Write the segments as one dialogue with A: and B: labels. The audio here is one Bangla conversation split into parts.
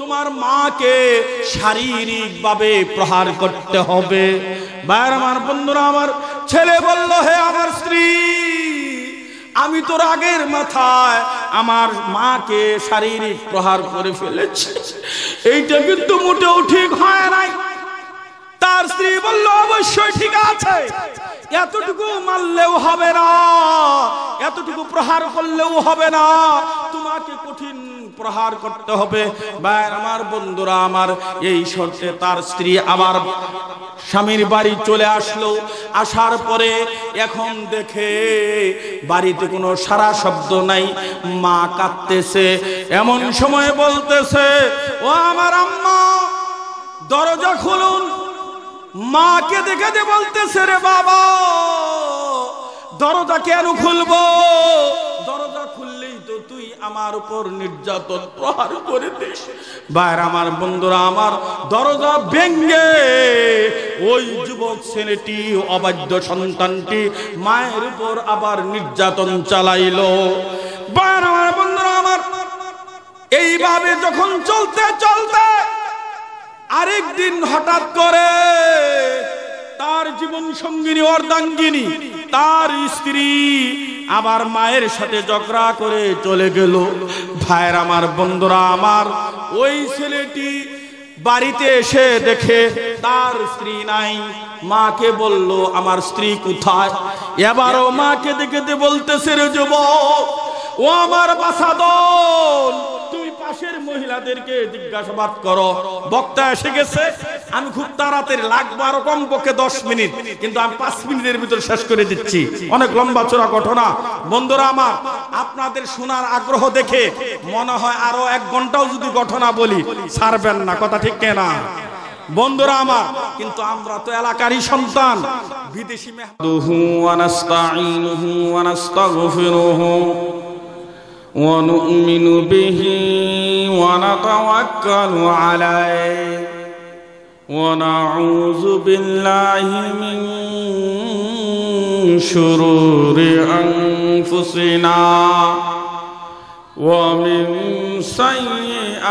A: তোমার মাকে শারীরিকভাবে প্রহার করতে হবে বাইর আমার বন্ধুরা আমার ছেলে বলল হে আমার স্ত্রী আমি তো রাগের মাথায় আমার মাকে শারীরিক প্রহার করে ফেলেছি এইটা কিন্তু মোটেও ঠিক হয় নাই তার স্ত্রী বলল অবশ্যই ঠিক আছে এতটুকু মারলেও হবে না এতটুকু প্রহার করলেও হবে না তোমাকে কঠিন প্রহার করতে হবে ভাই আমার বন্ধুরা আমার এই শর্তে তার স্ত্রী আমার স্বামীর বাড়ি চলে আসলো আসার পরে এখন দেখে বাড়িতে কোনো সারা শব্দ নাই মা কাঁদতেছে এমন সময় বলতেছে ও আমার আম্মা দরজা খুলুন মাকে দেখে দে বলতেছে রে বাবা দরজা কেন খুলব দরজা খুললেই তো তুই আমার উপর নির্যাতন প্রহার করে দিস বাইরে আমার বন্ধুরা আমার দরজা ভেঙ্গে ওই যুবক ছেলেটি অবাধ্য সন্তানটি মায়ের উপর আবার নির্যাতন চালাইল বাইরে আমার বন্ধুরা আমার এইভাবে যখন চলতে চলতে আরেকদিন হঠাৎ করে তার জীবন সঙ্গিনী অর্ধাঙ্গিনী তার স্ত্রী আবার মায়ের সাথে ঝগড়া করে চলে গেল ভাইয়ের আমার বন্ধুরা আমার ওই ছেলেটি বাড়িতে এসে দেখে তার স্ত্রী নাই মাকে বলল আমার স্ত্রী কোথায় এবারও মাকে দেখে বলতেছে রে যুব ও আমার বাসাদন পাশের মহিলাদেরকে জিজ্ঞাসাবাদ করো বক্তা এসে গেছে আমি খুব তাড়াতাড়ি লাগবো আরো কমপক্ষে দশ মিনিট কিন্তু আমি পাঁচ মিনিটের ভিতর শেষ করে দিচ্ছি অনেক লম্বা চোরা ঘটনা বন্ধুরা আমার আপনাদের শোনার আগ্রহ দেখে মনে হয় আরো এক ঘন্টাও যদি ঘটনা বলি ছাড়বেন না কথা ঠিক কেনা বন্ধুরা আমার কিন্তু আমরা তো এলাকারই সন্তান বিদেশি মেহাদু হু নাস্তাঈনুহু হু নাস্তাগফিরুহু ونؤمن به ونتوكل عليه ونعوذ بالله من شرور أنفسنا ومن سيئات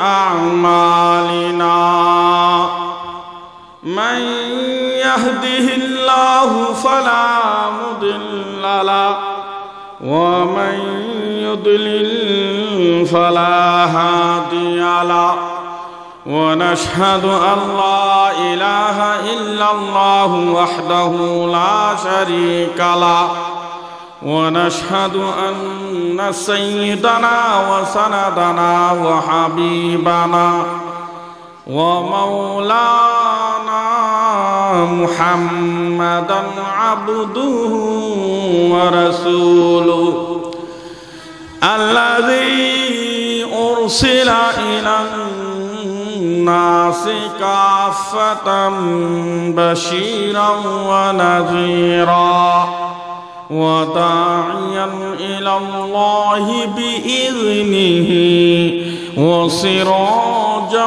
A: أعمالنا من يهده الله فلا مضل له ومن يضلل فلا هادي له ونشهد أن لا إله إلا الله وحده لا شريك له ونشهد أن سيدنا وسندنا وحبيبنا ومولانا محمدا عبده ورسوله الذي أرسل إلى الناس كافة بشيرا ونذيرا وداعيا إلى الله بإذنه وصراجا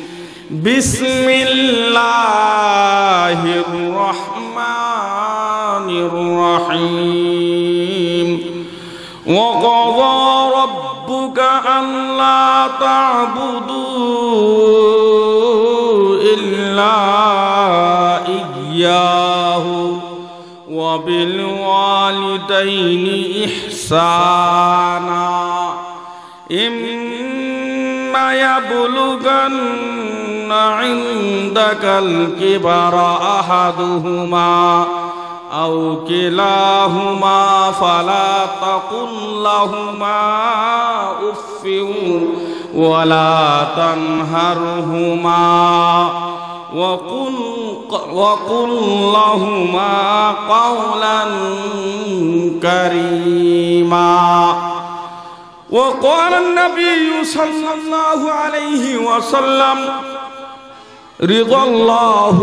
A: بسم الله الرحمن الرحيم وقضى ربك أن لا تعبدوا إلا إياه وبالوالدين إحسانا إن يبلغن عندك الكبر أحدهما أو كلاهما فلا تقل لهما أف ولا تنهرهما وقل, وقل لهما قولا كريما وقال النبي صلى الله عليه وسلم رضا الله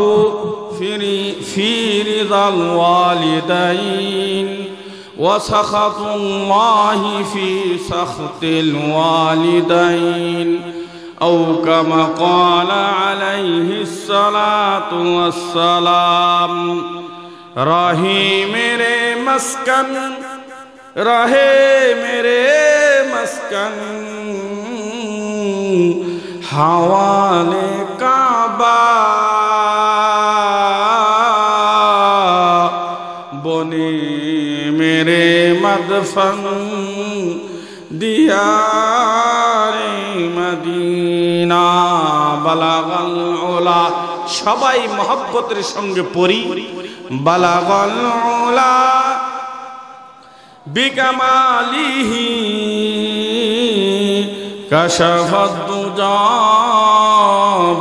A: في رضا الوالدين وسخط الله في سخط الوالدين أو كما قال عليه الصلاة والسلام رحيم مسكن رحيم راہے হাওয়ালে কাবা বনি মেরে মদফন দিয়ারে মদিনা বলাগল ওলা সবাই মহব্বতের সঙ্গে পড়ি বলাগল ওলা بكماله كشف الدجى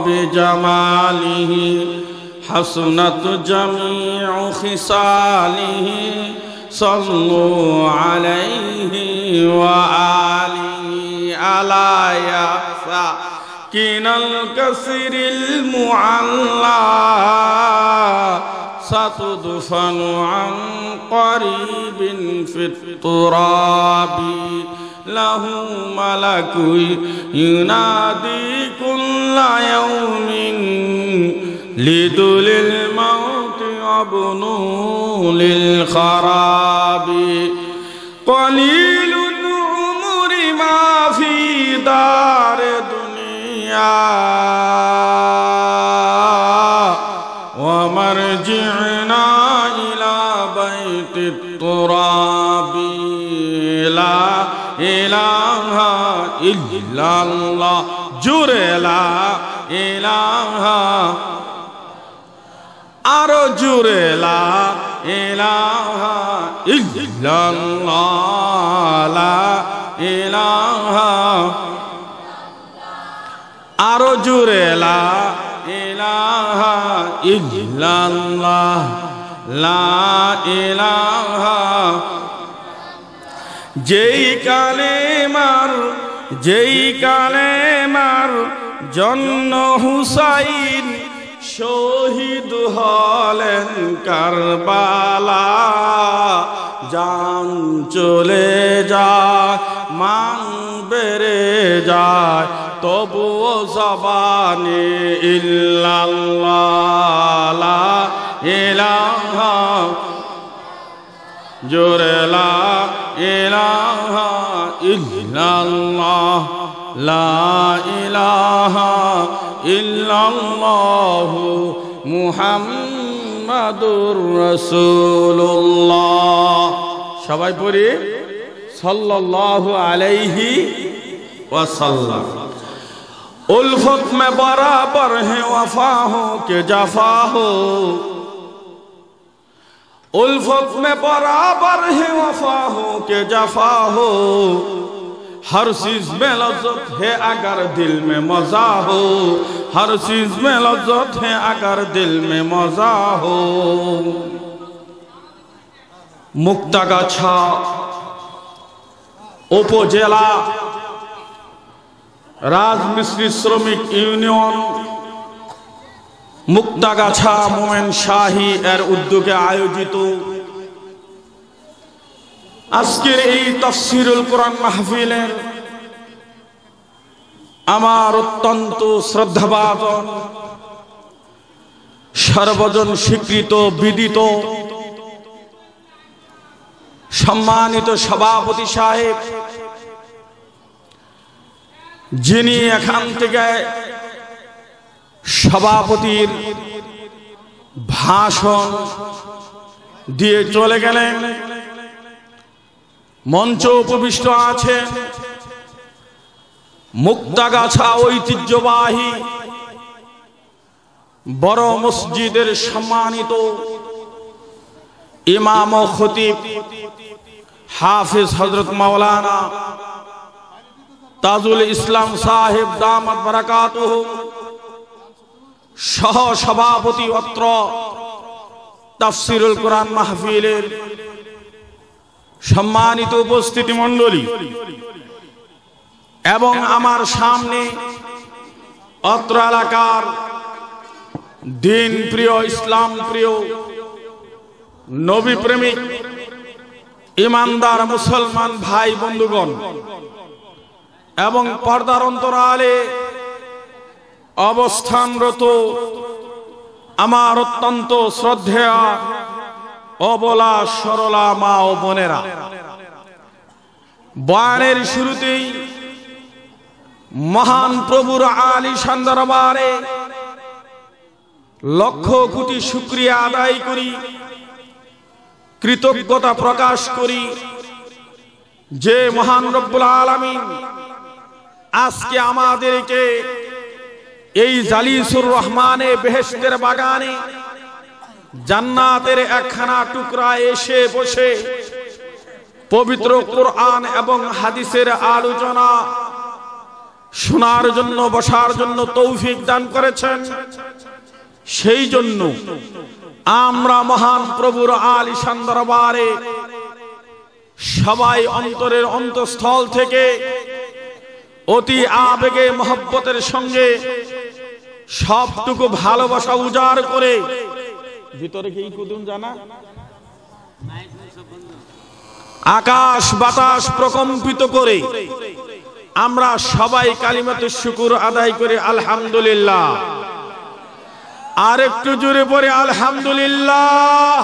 A: بجماله حسنت جميع خصاله صلوا عليه وآله ألا يا كن الكسر المعلى ستدفن عن قريب في التراب له ملك ينادي كل يوم لدل الموت وابنه للخراب আল্লাহ জুরে আরো জুরে আরো জুরে লা যেই কালে যেই কালে মার জন্ম হুসাইন শহীদ হলেন কারবালা যান চলে যায় মান বেড়ে যায় তবুও সবানি ইল্লাল্লাহ ইলাহা জোরেলা এলা اللہ لا الہ الا اللہ محمد الرسول اللہ شبائی پوری صل اللہ علیہ وسلم الفت میں برابر ہیں وفا ہو کہ جفا ہو الفت میں برابر ہیں وفا ہو کہ جفا ہو हर चीज में लज्जत है अगर दिल में मजा हो हर चीज में लज्जत है अगर दिल में मजा हो মুক্তাগাছা উপজেলা রাজমিস্ত্রি শ্রমিক ইউনিয়ন মুক্তাগাছা মোমেন শাহী এর উদ্যোগে আয়োজিত আজকের এই তফসিরুল কোরআন মাহফিলের আমার অত্যন্ত শ্রদ্ধাভাজন সর্বজন স্বীকৃত বিদিত সম্মানিত সভাপতি সাহেব যিনি এখান থেকে সভাপতির ভাষণ দিয়ে চলে গেলেন মঞ্চ উপবিষ্ট আছে মুক্তাগাছা ঐতিহ্যবাহী বড় মসজিদের সম্মানিত ইমাম খতিব হাফিজ হজরত মাওলানা তাজুল ইসলাম সাহেব দামত বারাকাত সহ সভাপতি অত্র তাফসিরুল কোরআন মাহফিলের সম্মানিত উপস্থিতি মন্ডলী এবং আমার সামনে অত্র এলাকার দিন প্রিয় ইসলাম প্রিয় নবী প্রেমিক ইমানদার মুসলমান ভাই বন্ধুগণ এবং পর্দার অন্তরালে অবস্থানরত আমার অত্যন্ত শ্রদ্ধেয়া অবলা সরলা মা ও বোনেরা বয়ানের শুরুতেই মহান প্রভুর আলী সন্দরবারে লক্ষ কোটি শুক্রিয়া আদায় করি কৃতজ্ঞতা প্রকাশ করি যে মহান রব্বুল আলমী আজকে আমাদেরকে এই জালিসুর রহমানে বেহেস্তের বাগানে জান্নাতের একখানা টুকরা এসে বসে পবিত্র কোরআন এবং হাদিসের আলোচনা শোনার জন্য বসার জন্য তৌফিক দান করেছেন সেই জন্য আমরা মহান প্রভুর আলিশান দরবারে সবাই অন্তরের অন্তঃস্থল থেকে অতি আবেগে মহব্বতের সঙ্গে সবটুকু ভালোবাসা উজাড় করে ভিতরে কি কুদুন জানা আকাশ বাতাস প্রকম্পিত করে আমরা সবাই কালিমাতুর শুকুর আদায় করে আলহামদুলিল্লাহ আর একটু জুড়ে পরে আলহামদুলিল্লাহ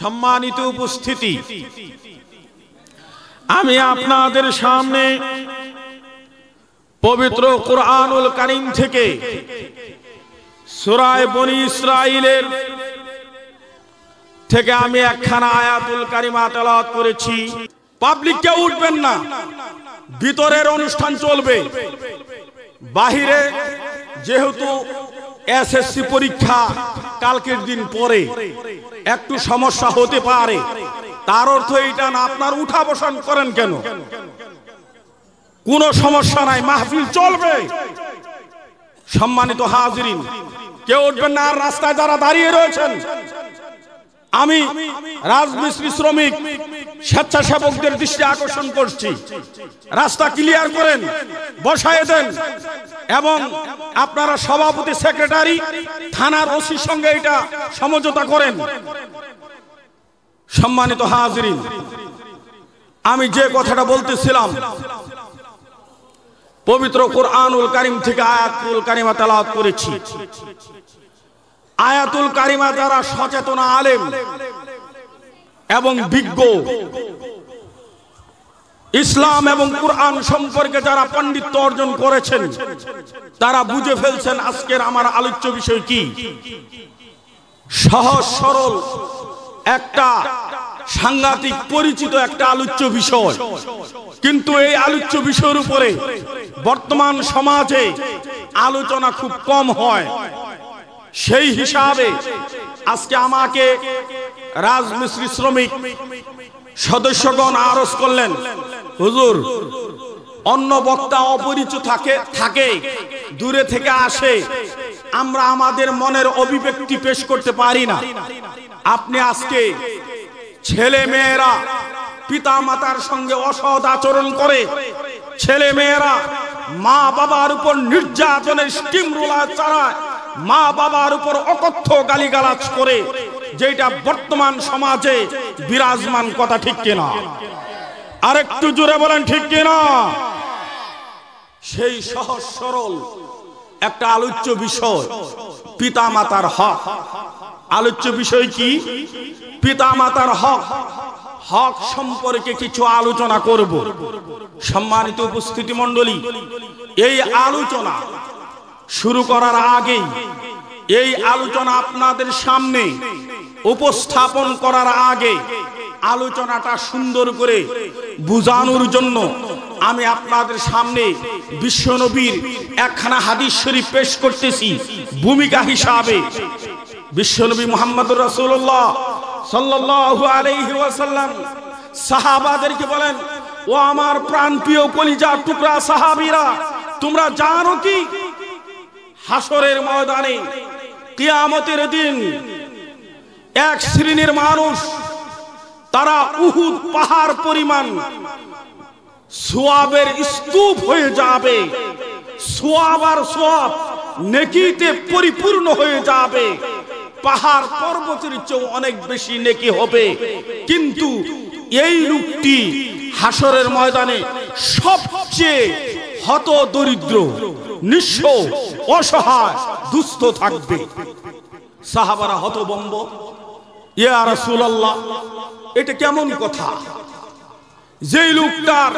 A: সম্মানিত উপস্থিতি আমি আপনাদের সামনে পবিত্র কোরআনুল কারিম থেকে সুরায় বনি ইসরাইলের থেকে আমি একখানা আয়াতুল কারিমা তেলাওয়াত করেছি পাবলিক কেউ উঠবেন না ভিতরের অনুষ্ঠান চলবে বাহিরে যেহেতু এসএসসি পরীক্ষা কালকের দিন পরে একটু সমস্যা হতে পারে তার অর্থ এটা না আপনার উঠা বসান করেন কেন কোনো সমস্যা নাই মাহফিল চলবে সম্মানিত হাজিরিন কেউ উঠবেন না রাস্তায় যারা দাঁড়িয়ে রয়েছেন আমি রাজমিস্ত্রি শ্রমিক স্বেচ্ছাসেবকদের দৃষ্টি আকর্ষণ করছি রাস্তা ক্লিয়ার করেন বসায় দেন এবং আপনারা সভাপতি সেক্রেটারি থানার ওসির সঙ্গে এটা সমঝোতা করেন সম্মানিত হাজরিন আমি যে কথাটা বলতেছিলাম পবিত্র কোরআনুল কারিম থেকে আয়াতুল কারিমা তালাত করেছি আয়াতুল কারিমা যারা সচেতন আলেম এবং বিজ্ঞ ইসলাম এবং কোরআন সম্পর্কে যারা পণ্ডিত অর্জন করেছেন তারা বুঝে ফেলছেন আজকের আমার আলোচ্য বিষয় কি সহজ সরল একটা সাংঘাতিক পরিচিত একটা আলোচ্য বিষয় কিন্তু এই আলোচ্য বিষয়ের উপরে বর্তমান সমাজে আলোচনা খুব কম হয় সেই হিসাবে আজকে আমাকে রাজমিস্ত্রি শ্রমিক সদস্যগণ আরজ করলেন হুজুর অন্য বক্তা অপরিচিত থাকে থাকে দূরে থেকে আসে আমরা আমাদের মনের অভিব্যক্তি পেশ করতে পারি না আপনি আজকে ছেলে মেয়েরা পিতা মাতার সঙ্গে অসৎ আচরণ করে ছেলে মেয়েরা মা বাবার উপর নির্যাতনের স্টিম রোলার চালায় মা বাবার উপর অকথ্য গালিগালাজ করে যেটা বর্তমান সমাজে বিরাজমান কথা ঠিক কিনা আরেকটু জুড়ে বলেন ঠিক কিনা সেই সহজ সরল একটা আলোচ্য বিষয় পিতা মাতার হক আলোচ্য বিষয় কি পিতা মাতার হক হক সম্পর্কে কিছু আলোচনা করব সম্মানিত উপস্থিতি মন্ডলী এই আলোচনা শুরু করার আগেই এই আলোচনা আপনাদের সামনে উপস্থাপন করার আগে আলোচনাটা সুন্দর করে বুঝানোর জন্য আমি আপনাদের সামনে বিশ্বনবীর একখানা হাদিস শরীফ পেশ করতেছি ভূমিকা হিসাবে বিশ্বনবী মোহাম্মদ রসুল্লাহ সাল্লাহ আলহি ওয়াসাল্লাম সাহাবাদেরকে বলেন ও আমার প্রাণ প্রিয় কলিজা টুকরা সাহাবিরা তোমরা জানো কি হাসরের ময়দানে কিয়ামতের দিন এক শ্রেণীর মানুষ তারা উহুদ পাহাড় পরিমাণ সোয়াবের স্তূপ হয়ে যাবে সোয়াব আর সোয়াব নেকিতে পরিপূর্ণ হয়ে যাবে পাহাড় পর্বতের চেয়েও অনেক বেশি নেকি হবে কিন্তু এই লোকটি হাসরের ময়দানে সবচেয়ে হত দরিদ্র নিঃস্ব অসহায় দুস্থ থাকবে সাহাবারা হতবম্ব ইয়া সুলাল্লাহ এটা কেমন কথা যেই লোকটার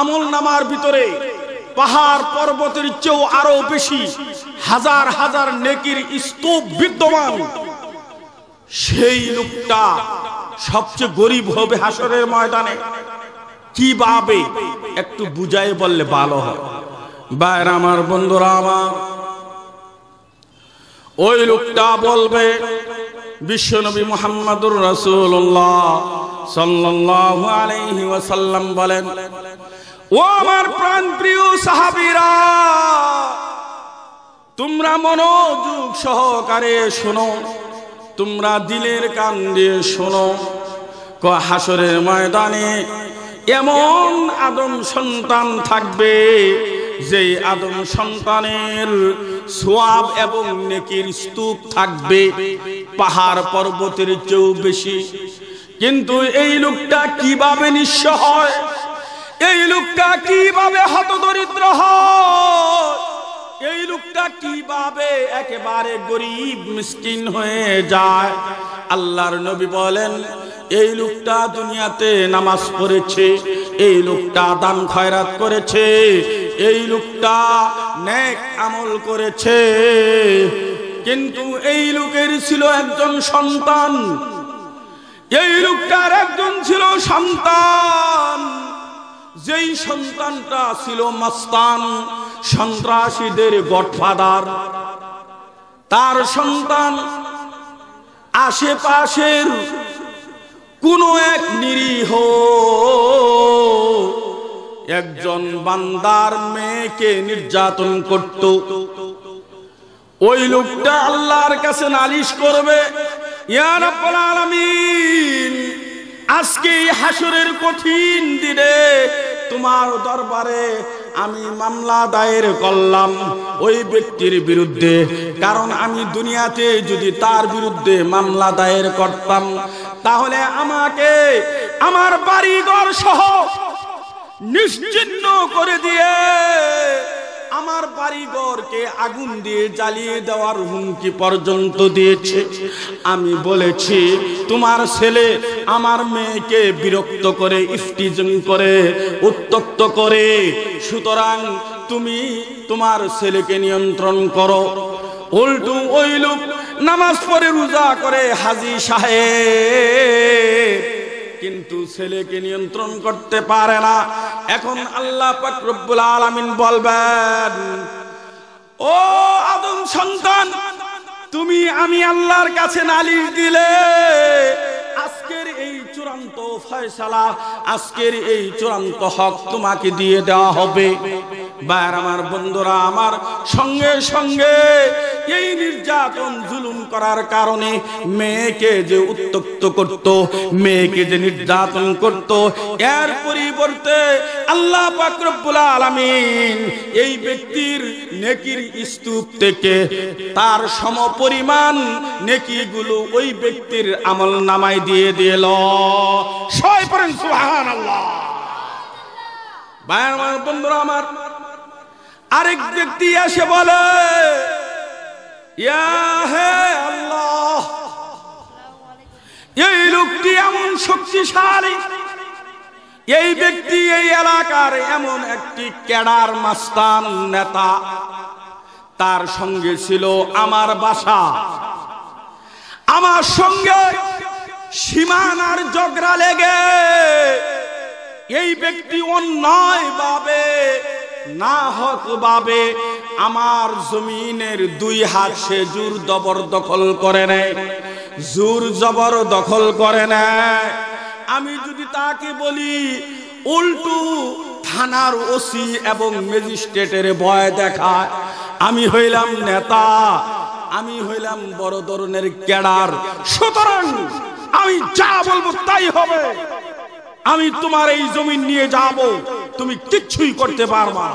A: আমল নামার ভিতরে পাহাড় পর্বতের চেয়েও আরো বেশি হাজার হাজার নেকির স্তূপ বিদ্যমান সেই লোকটা সবচেয়ে গরিব হবে হাসরের ময়দানে কি ভাবে একটু বুঝাই বললে ভালো হয় বাইর আমার বন্ধুরা আমার ওই লোকটা বলবে বিশ্বনবী মোহাম্মদুর রসুল্লাহ সাল্লাহ আলাইহি ওয়াসাল্লাম বলেন ও আমার প্রাণ প্রিয় সাহাবিরা তোমরা মনোযোগ সহকারে শোনো তোমরা দিলের কান দিয়ে শোনো হাসরের ময়দানে এমন আদম সন্তান থাকবে যে আদম সন্তানের সোয়াব এবং নেকির স্তূপ থাকবে পাহাড় পর্বতের চেয়েও বেশি কিন্তু এই লোকটা কিভাবে নিঃস্ব হয় এই লোকটা কিভাবে হত দরিদ্র এই লোকটা কিভাবে একেবারে গরিব মিষ্টিন হয়ে যায় আল্লাহর নবী বলেন এই লোকটা দুনিয়াতে নামাজ পড়েছে এই লোকটা দান খয়রাত করেছে এই লোকটা নেক আমল করেছে কিন্তু এই লোকের ছিল একজন সন্তান এই লোকটার একজন ছিল সন্তান যেই সন্তানটা ছিল মস্তান সন্ত্রাসীদের গডফাদার তার সন্তান আশেপাশের কোন এক নিরীহ একজন বান্দার মেয়েকে নির্যাতন করত ওই লোকটা আল্লাহর কাছে নালিশ করবে আজকে হাসরের কঠিন দিনে তোমার দরবারে আমি মামলা দায়ের করলাম ওই ব্যক্তির বিরুদ্ধে কারণ আমি দুনিয়াতে যদি তার বিরুদ্ধে মামলা দায়ের করতাম তাহলে আমাকে আমার বাড়িঘর সহ নিশ্চিন্ন করে দিয়ে আমার বাড়িঘরকে আগুন দিয়ে জ্বালিয়ে দেওয়ার হুমকি পর্যন্ত দিয়েছে আমি বলেছি তোমার ছেলে আমার মেয়েকে বিরক্ত করে ইফটিজিং করে উত্তক্ত করে সুতরাং তুমি তোমার ছেলেকে নিয়ন্ত্রণ করো উল্টু ওই লোক নামাজ পড়ে রোজা করে হাজি সাহেব কিন্তু ছেলেকে নিয়ন্ত্রণ করতে পারে না এখন আল্লাহ রব্বুল আলমিন বলবেন ও আদম সন্তান তুমি আমি আল্লাহর কাছে নালিশ দিলে আজকের এই চূড়ান্ত ফয়সালা আজকের এই চূড়ান্ত হক তোমাকে দিয়ে দেওয়া হবে বার আমার বন্ধুরা আমার সঙ্গে সঙ্গে এই নির্যাতন জুলুম করার কারণে মেয়েকে যে উত্তক্ত করত মেয়েকে যে নির্যাতন করত এর পরিবর্তে আল্লাহ পাকরবুল আলামিন এই ব্যক্তির নেকির স্তূপ থেকে তার সমপরিমাণ নেকিগুলো ওই ব্যক্তির আমল নামায় দিয়ে দিল বন্ধুরা আমার আরেক ব্যক্তি এসে বলে এই লোকটি এমন শক্তিশালী এই ব্যক্তি এই এলাকার এমন একটি ক্যাডার মাস্তান নেতা তার সঙ্গে ছিল আমার বাসা আমার সঙ্গে সীমানার জগড়া লেগে এই ব্যক্তি অন্যায় বাবে না হক বাবে আমার জমিনের দুই হাত সে জোর জবর দখল করে নেয় জোর জবর দখল করে নেয় আমি যদি তাকে বলি উল্টু থানার ওসি এবং ম্যাজিস্ট্রেটের ভয় দেখায় আমি হইলাম নেতা আমি হইলাম বড় ধরনের ক্যাডার সুতরাং আমি যা বলবো তাই হবে আমি তোমার এই জমি নিয়ে যাব তুমি কিচ্ছুই করতে পারবা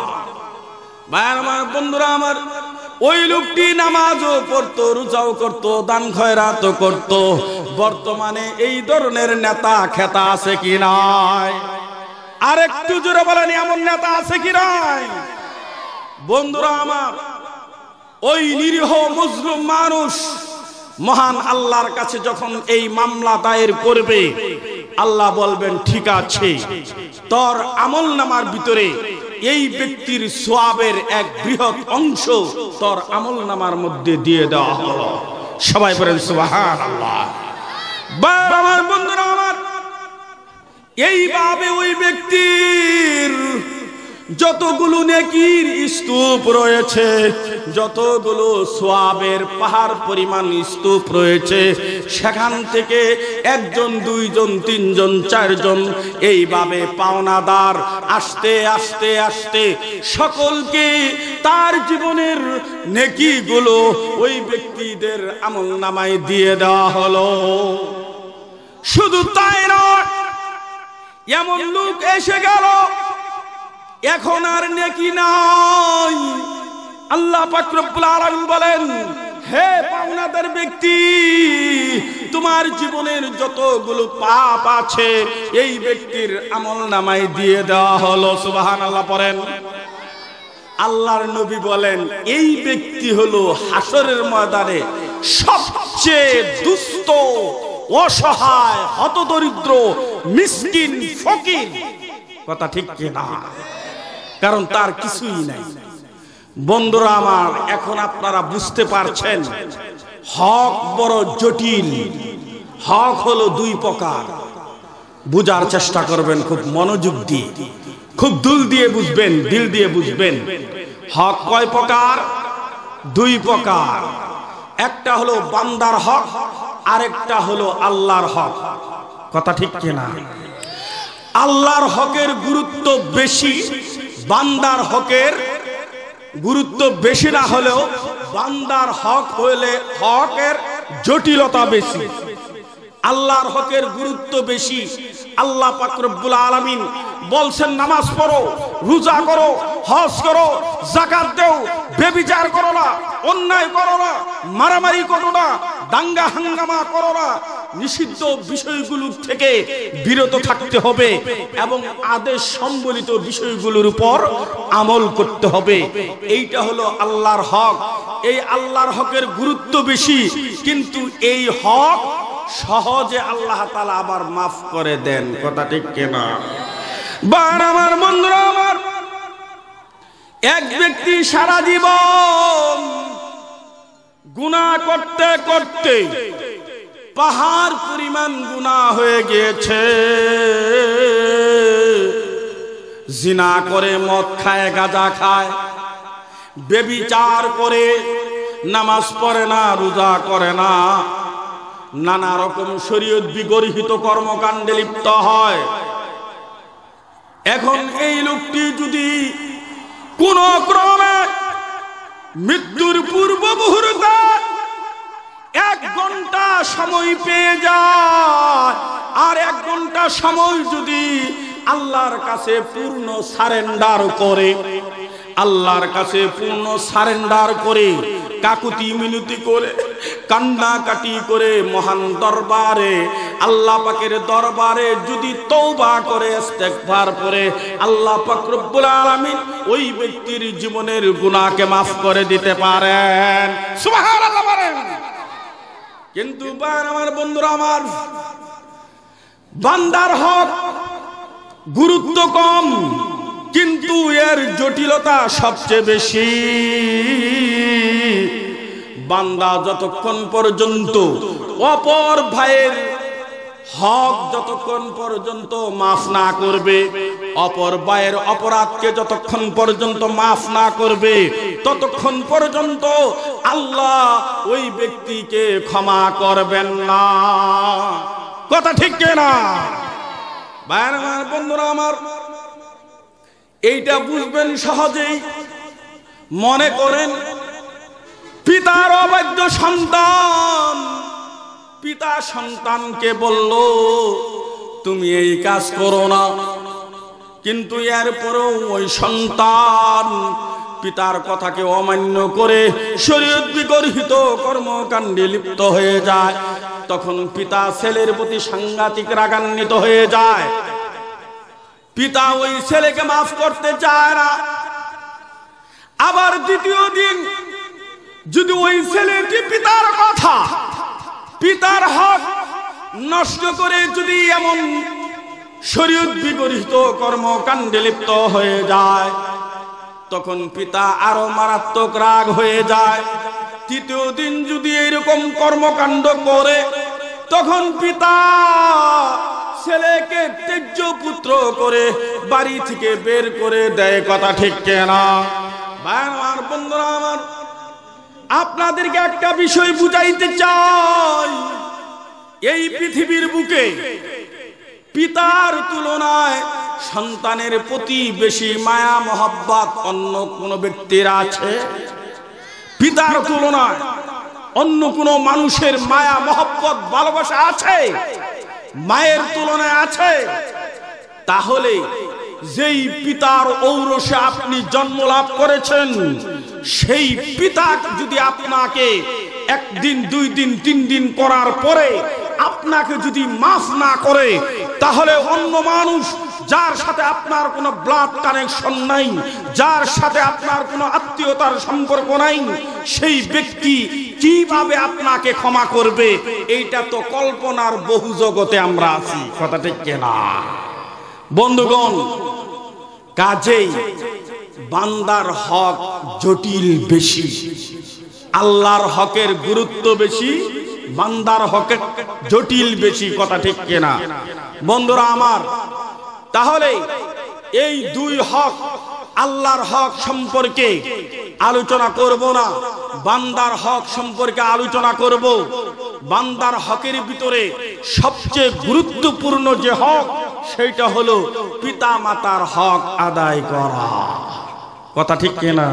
A: আমার বন্ধুরা আমার ওই লোকটি নামাজও করত রোজাও করত দান খয়রাত করত বর্তমানে এই ধরনের নেতা খেতা আছে কি নাই আর একটু জোরে বলেন এমন নেতা আছে কি নাই বন্ধুরা আমার ওই নিরীহ মুসলিম মানুষ মহান আল্লাহর কাছে যখন এই মামলা দায়ের করবে আল্লাহ বলবেন ঠিক আছে তোর আমল নামার ভিতরে এই ব্যক্তির সোয়াবের এক বৃহৎ অংশ তোর আমল নামার মধ্যে দিয়ে দেওয়া হলো সবাই বলেন সুবাহান আল্লাহ বন্ধুরা আমার এইভাবে ওই ব্যক্তির যতগুলো নেকির স্তূপ রয়েছে যতগুলো সোয়াবের পাহাড় পরিমাণ স্তূপ রয়েছে সেখান থেকে একজন দুইজন তিনজন চারজন এইভাবে পাওনাদার আসতে আসতে আসতে সকলকে তার জীবনের নেকিগুলো ওই ব্যক্তিদের আমল নামায় দিয়ে দেওয়া হলো শুধু তাই নয় এমন লোক এসে গেল এখন আর নেকি নাই আল্লাহ পাকরবুল আলম বলেন হে পাওনাদের ব্যক্তি তোমার জীবনের যতগুলো পাপ আছে এই ব্যক্তির আমল নামাই দিয়ে দেওয়া হলো সুবাহান আল্লাহ পড়েন আল্লাহর নবী বলেন এই ব্যক্তি হলো হাসরের ময়দানে সবচেয়ে দুস্থ অসহায় হতদরিদ্র মিসকিন ফকির কথা ঠিক কিনা কারণ তার কিছুই নাই বন্ধুরা আমার এখন আপনারা বুঝতে পারছেন হক বড় জটিল হক হলো দুই প্রকার বুঝার চেষ্টা করবেন খুব মনোযোগ দিয়ে খুব দুল দিয়ে বুঝবেন দিল দিয়ে বুঝবেন হক কয় প্রকার দুই প্রকার একটা হলো বান্দার হক আরেকটা হলো আল্লাহর হক কথা ঠিক কিনা আল্লাহর হকের গুরুত্ব বেশি বান্দার হকের গুরুত্ব বেশি না হলেও বান্দার হক হলে হকের জটিলতা বেশি আল্লাহর হকের গুরুত্ব বেশি আল্লাহ পাকরবুল আলমিন বলছেন নামাজ পড়ো রোজা করো হজ করো জাকাত দেও বেবিচার করো না অন্যায় করো না মারামারি করো না দাঙ্গা হাঙ্গামা করো না নিষিদ্ধ বিষয়গুলোর থেকে বিরত থাকতে হবে এবং আদেশ সম্বলিত বিষয়গুলোর উপর আমল করতে হবে এইটা হলো আল্লাহর হক এই আল্লাহর হকের গুরুত্ব বেশি কিন্তু এই হক সহজে আল্লাহ তালা আবার মাফ করে দেন কথা ঠিক কেনা বার আমার বন্ধুরা আমার এক ব্যক্তি সারা জীবন গুণা করতে করতে পাহাড় পরিমাণ গুণা হয়ে গিয়েছে জিনা করে মদ খায় গাঁজা খায় বেবিচার করে নামাজ পড়ে না রোজা করে না নানা রকম শরীয়ত বিগর্হিত কর্মকাণ্ডে লিপ্ত হয় এখন এই লোকটি যদি কোন ক্রমে মৃত্যুর পূর্ব মুহূর্তে এক ঘন্টা সময় পেয়ে যায় আর এক ঘন্টা সময় যদি আল্লাহর কাছে পূর্ণ সারেন্ডার করে আল্লাহর কাছে পূর্ণ সারেন্ডার করে কাকুতি মিনতি করে কাটি করে মহান দরবারে আল্লাহ পাকের দরবারে যদি তৌবা করে ইস্তেগফার করে আল্লাহ পাক রব্বুল আলামিন ওই ব্যক্তির জীবনের গুনাহকে maaf করে দিতে পারেন সুবহানাল্লাহ বলেন কিন্তু বান আমার বন্ধুরা আমার বান্দার হক গুরুত্ব কম কিন্তু এর জটিলতা সবচেয়ে বেশি বান্দা যতক্ষণ পর্যন্ত অপর ভাইয়ের হক যতক্ষণ পর্যন্ত মাফ না করবে অপর ভাইয়ের অপরাধকে যতক্ষণ পর্যন্ত মাফ না করবে ততক্ষণ পর্যন্ত আল্লাহ ওই ব্যক্তিকে ক্ষমা করবেন না কথা ঠিক না ভাইয়ের বন্ধুরা আমার এইটা বুঝবেন সহজেই মনে করেন পিতার অবাধ্য সন্তান পিতা সন্তানকে বলল তুমি এই কাজ করো না কিন্তু এরপরেও ওই সন্তান পিতার কথাকে অমান্য করে শরীর বিগর্হিত কর্মকাণ্ডে লিপ্ত হয়ে যায় তখন পিতা ছেলের প্রতি সাংঘাতিক রাগান্বিত হয়ে যায় পিতা ওই ছেলেকে মাফ করতে চায় না আবার দ্বিতীয় দিন যদি ওই ছেলেটি পিতার কথা পিতার হক নষ্ট করে যদি এমন শরীর বিগরিত কর্মকাণ্ডে লিপ্ত হয়ে যায় তখন পিতা আরো মারাত্মক রাগ হয়ে যায় তৃতীয় দিন যদি এরকম কর্মকাণ্ড করে তখন পিতা ছেলেকে তেজ্য পুত্র করে বাড়ি থেকে বের করে দেয় কথা ঠিক কেনা আমার বন্ধুরা আমার আপনাদেরকে একটা বিষয় বুঝাইতে চাই এই পৃথিবীর বুকে পিতার তুলনায় সন্তানের প্রতি বেশি মায়া মহাব্বাত অন্য কোনো ব্যক্তির আছে পিতার তুলনায় অন্য কোনো মানুষের মায়া মহব্বত ভালোবাসা আছে মায়ের তুলনায় আছে তাহলে যেই পিতার ঔরসে আপনি জন্ম লাভ করেছেন সেই পিতা যদি আপনাকে একদিন দুই দিন তিন দিন করার পরে আপনাকে যদি মাফ না করে তাহলে অন্য মানুষ যার সাথে আপনার কোনো ব্লাড কানেকশন নাই যার সাথে আপনার কোনো আত্মীয়তার সম্পর্ক নাই সেই ব্যক্তি কিভাবে আপনাকে ক্ষমা করবে এইটা তো কল্পনার বহু জগতে আমরা আছি কথা ঠিক না বন্ধুগণ কাজেই বান্দার হক জটিল বেশি আল্লাহর হকের গুরুত্ব বেশি বান্দার হকের জটিল বেশি কথা ঠিক কেনা বন্ধুরা আমার তাহলে এই দুই হক আল্লাহর হক সম্পর্কে আলোচনা করব না বান্দার হক সম্পর্কে আলোচনা করব বান্দার হকের ভিতরে সবচেয়ে গুরুত্বপূর্ণ যে হক সেটা হলো পিতা মাতার হক আদায় করা কথা ঠিক কিনা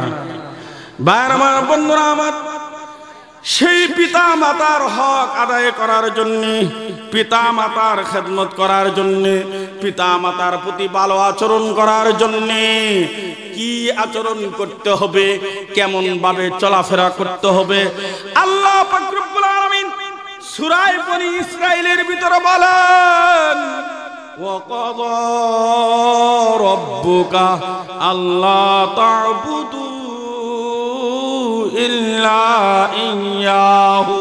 A: বায়ার আমার বন্ধুরা আমার সেই পিতা মাতার হক আদায় করার জন্য পিতা মাতার খেদমত করার জন্য পিতা মাতার প্রতি ভালো আচরণ করার জন্য কি আচরণ করতে হবে কেমন ভাবে চলাফেরা করতে হবে আল্লাহ সুরায় বনি ইসরায়েলের ভিতরে বলেন وقضى ربك ألا تعبدوا ইল্লা ইয়াহু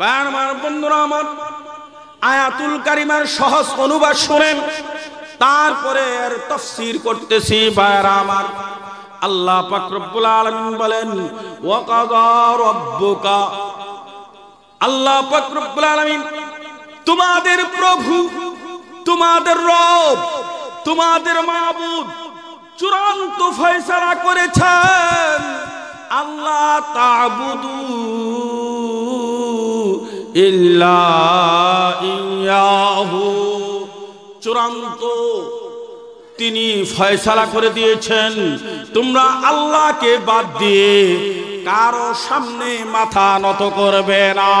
A: বারবার বন্ধুরা আমার আয়াতুল কারিমার সহজ অনুবাদ শুনেন তারপরে এর তফসির করতেছি বায়রা আমার আল্লাহ পাক রব্বুল বলেন ওয়াকাদা রব্বুকা আল্লাহ পাক আলমিন তোমাদের প্রভু তোমাদের রব তোমাদের মাবুদ চূড়ান্ত ফয়সালা করেছেন আল্লাহ তাবুদু ইয়াহু চূড়ান্ত তিনি ফয়সালা করে দিয়েছেন তোমরা আল্লাহকে বাদ দিয়ে কারো সামনে মাথা নত করবে না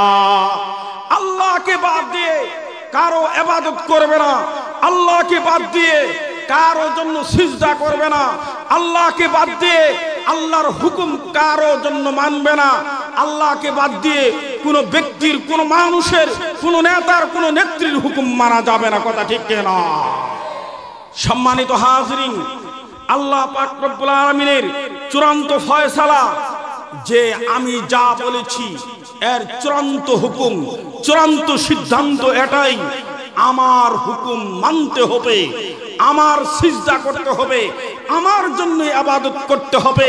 A: আল্লাহকে বাদ দিয়ে কারো এবাদত করবে না আল্লাহকে বাদ দিয়ে কারো জন্য সিজা করবে না আল্লাহকে বাদ দিয়ে আল্লাহর হুকুম কারো জন্য মানবে না আল্লাহকে বাদ দিয়ে কোনো ব্যক্তির কোনো মানুষের কোনো নেতার কোনো নেত্রীর হুকুম মানা যাবে না কথা ঠিক না সম্মানিত হাজরিন আল্লাহ পাক চূড়ান্ত ফয়সালা যে আমি যা বলেছি এর চূড়ান্ত হুকুম চূড়ান্ত সিদ্ধান্ত এটাই আমার হুকুম মানতে হবে আমার সিজা করতে হবে আমার জন্য আবাদত করতে হবে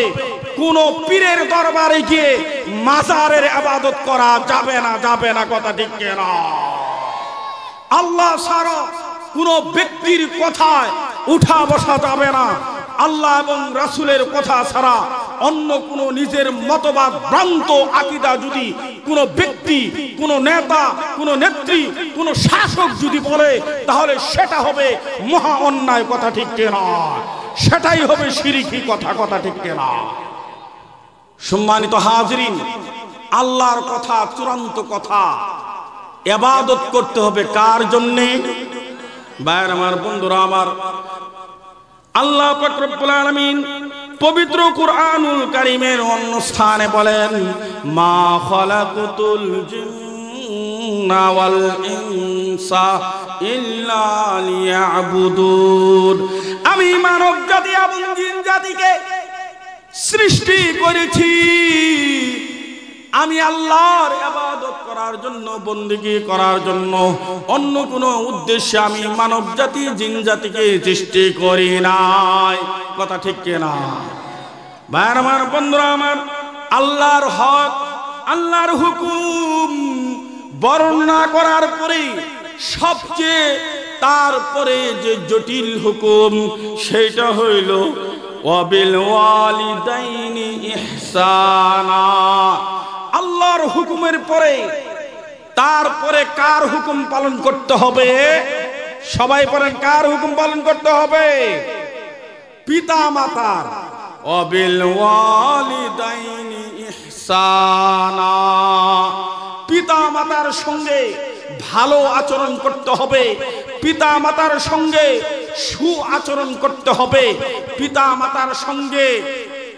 A: কোন পীরের দরবারে গিয়ে মাজারের আবাদত করা যাবে না যাবে না কথা ঠিক না আল্লাহ সারা কোন ব্যক্তির কথায় উঠা বসা যাবে না আল্লাহ এবং রাসুলের কথা ছাড়া অন্য কোনো নিজের মতবাদ ভ্রান্ত আকিদা যদি কোন ব্যক্তি কোন নেতা কোন নেত্রী কোন শাসক যদি বলে তাহলে সেটা হবে মহা অন্যায় কথা ঠিক কেনা সেটাই হবে সিরিখি কথা কথা ঠিক কেনা সম্মানিত হাজরিন আল্লাহর কথা চূড়ান্ত কথা এবাদত করতে হবে কার জন্যে বাইর আমার বন্ধুরা আমার আল্লাহ পাকরবুল আলমিন পবিত্র কুরআনুল কারিমের অন্য স্থানে বলেন মা খলাকুতুল জিন্না ওয়াল ইনসা ইল্লা লিয়াবুদুন আমি মানব জাতি এবং জিন জাতিকে সৃষ্টি করেছি আমি আল্লাহর আবাদত করার জন্য বন্দিগি করার জন্য অন্য কোনো উদ্দেশ্যে আমি মানব জাতি জিন জাতিকে সৃষ্টি করি নাই কথা ঠিক কিনা ভাইয়ার আমার বন্ধুরা আমার আল্লাহর হক আল্লাহর হুকুম বর্ণনা করার পরে সবচেয়ে তারপরে যে জটিল হুকুম সেটা হইল ওয়াবিল ওয়ালিদাইনি ইহসানা আল্লাহর হুকুমের পরে তারপরে কার হুকুম পালন করতে হবে সবাই বলেন কার হুকুম পালন করতে হবে পিতা মাতার পিতা মাতার সঙ্গে ভালো আচরণ করতে হবে পিতা মাতার সঙ্গে সু আচরণ করতে হবে পিতা মাতার সঙ্গে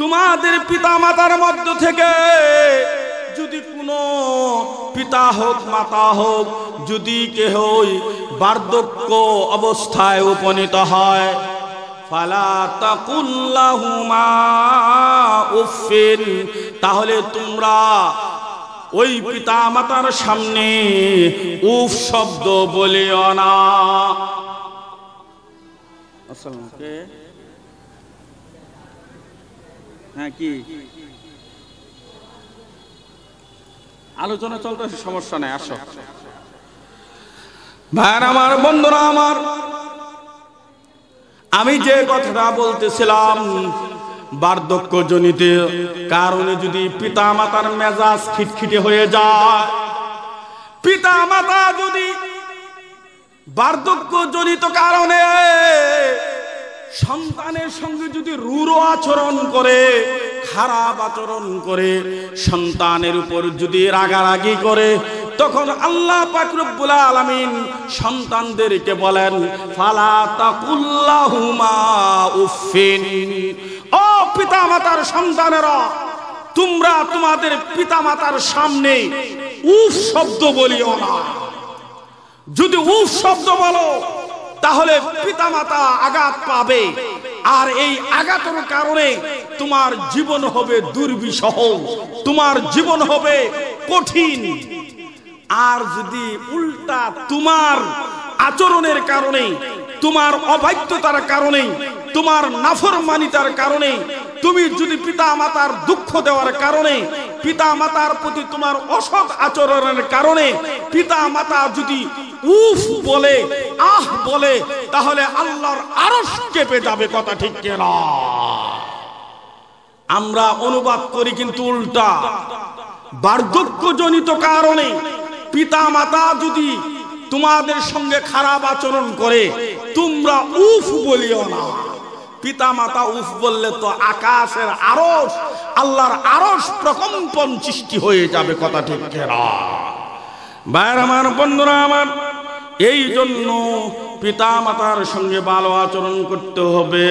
A: তোমাদের পিতা মাতার মধ্য থেকে যদি কোনো পিতা হোক মাতা হোক যদি কেহই বার্ধক্য অবস্থায় উপনীত হয় তাহলে তোমরা ওই পিতা মাতার সামনে উফ শব্দ বলিও না আসসালাম হ্যাঁ কি আলোচনা চলতে সমস্যা নাই আসো ভাইয়ার আমার বন্ধুরা আমার আমি যে কথাটা বলতেছিলাম জনিত কারণে যদি পিতা মাতার মেজাজ খিটখিটে হয়ে যায় পিতা মাতা যদি বার্ধক্যজনিত কারণে সন্তানের সঙ্গে যদি রুড়ো আচরণ করে খারাপ আচরণ করে সন্তানের উপর যদি রাগারাগি করে তখন আল্লাহ পাকরুবুল আলামিন সন্তানদেরকে বলেন ফালা তাকুল্লাহুমা উফিন ও পিতা মাতার সন্তানেরা তোমরা তোমাদের পিতা মাতার সামনে উফ শব্দ বলিও না যদি উফ শব্দ বলো তাহলে পিতা মাতা আঘাত পাবে আর এই আঘাতের কারণে তোমার জীবন হবে দুর্বিষহ তোমার জীবন হবে কঠিন আর যদি উল্টা তোমার আচরণের কারণে তোমার অবাধ্যতার কারণে তোমার নাফরমানিতার কারণে তুমি যদি পিতা মাতার দুঃখ দেওয়ার কারণে পিতা মাতার প্রতি তোমার অসৎ আচরণের কারণে পিতা মাতা যদি উফ বলে আহ বলে তাহলে আল্লাহর আরস কেঁপে যাবে কথা ঠিক কেনা আমরা অনুবাদ করি কিন্তু উল্টা বার্ধক্যজনিত কারণে পিতা মাতা যদি তোমাদের সঙ্গে খারাপ আচরণ করে তোমরা উফ বলিও না পিতা মাতা উফ বললে তো আকাশের আরস আল্লাহর আরস প্রকম্পন সৃষ্টি হয়ে যাবে কথা ঠিক ভাইয়ের আমার বন্ধুরা আমার এই জন্য পিতা মাতার সঙ্গে ভালো আচরণ করতে হবে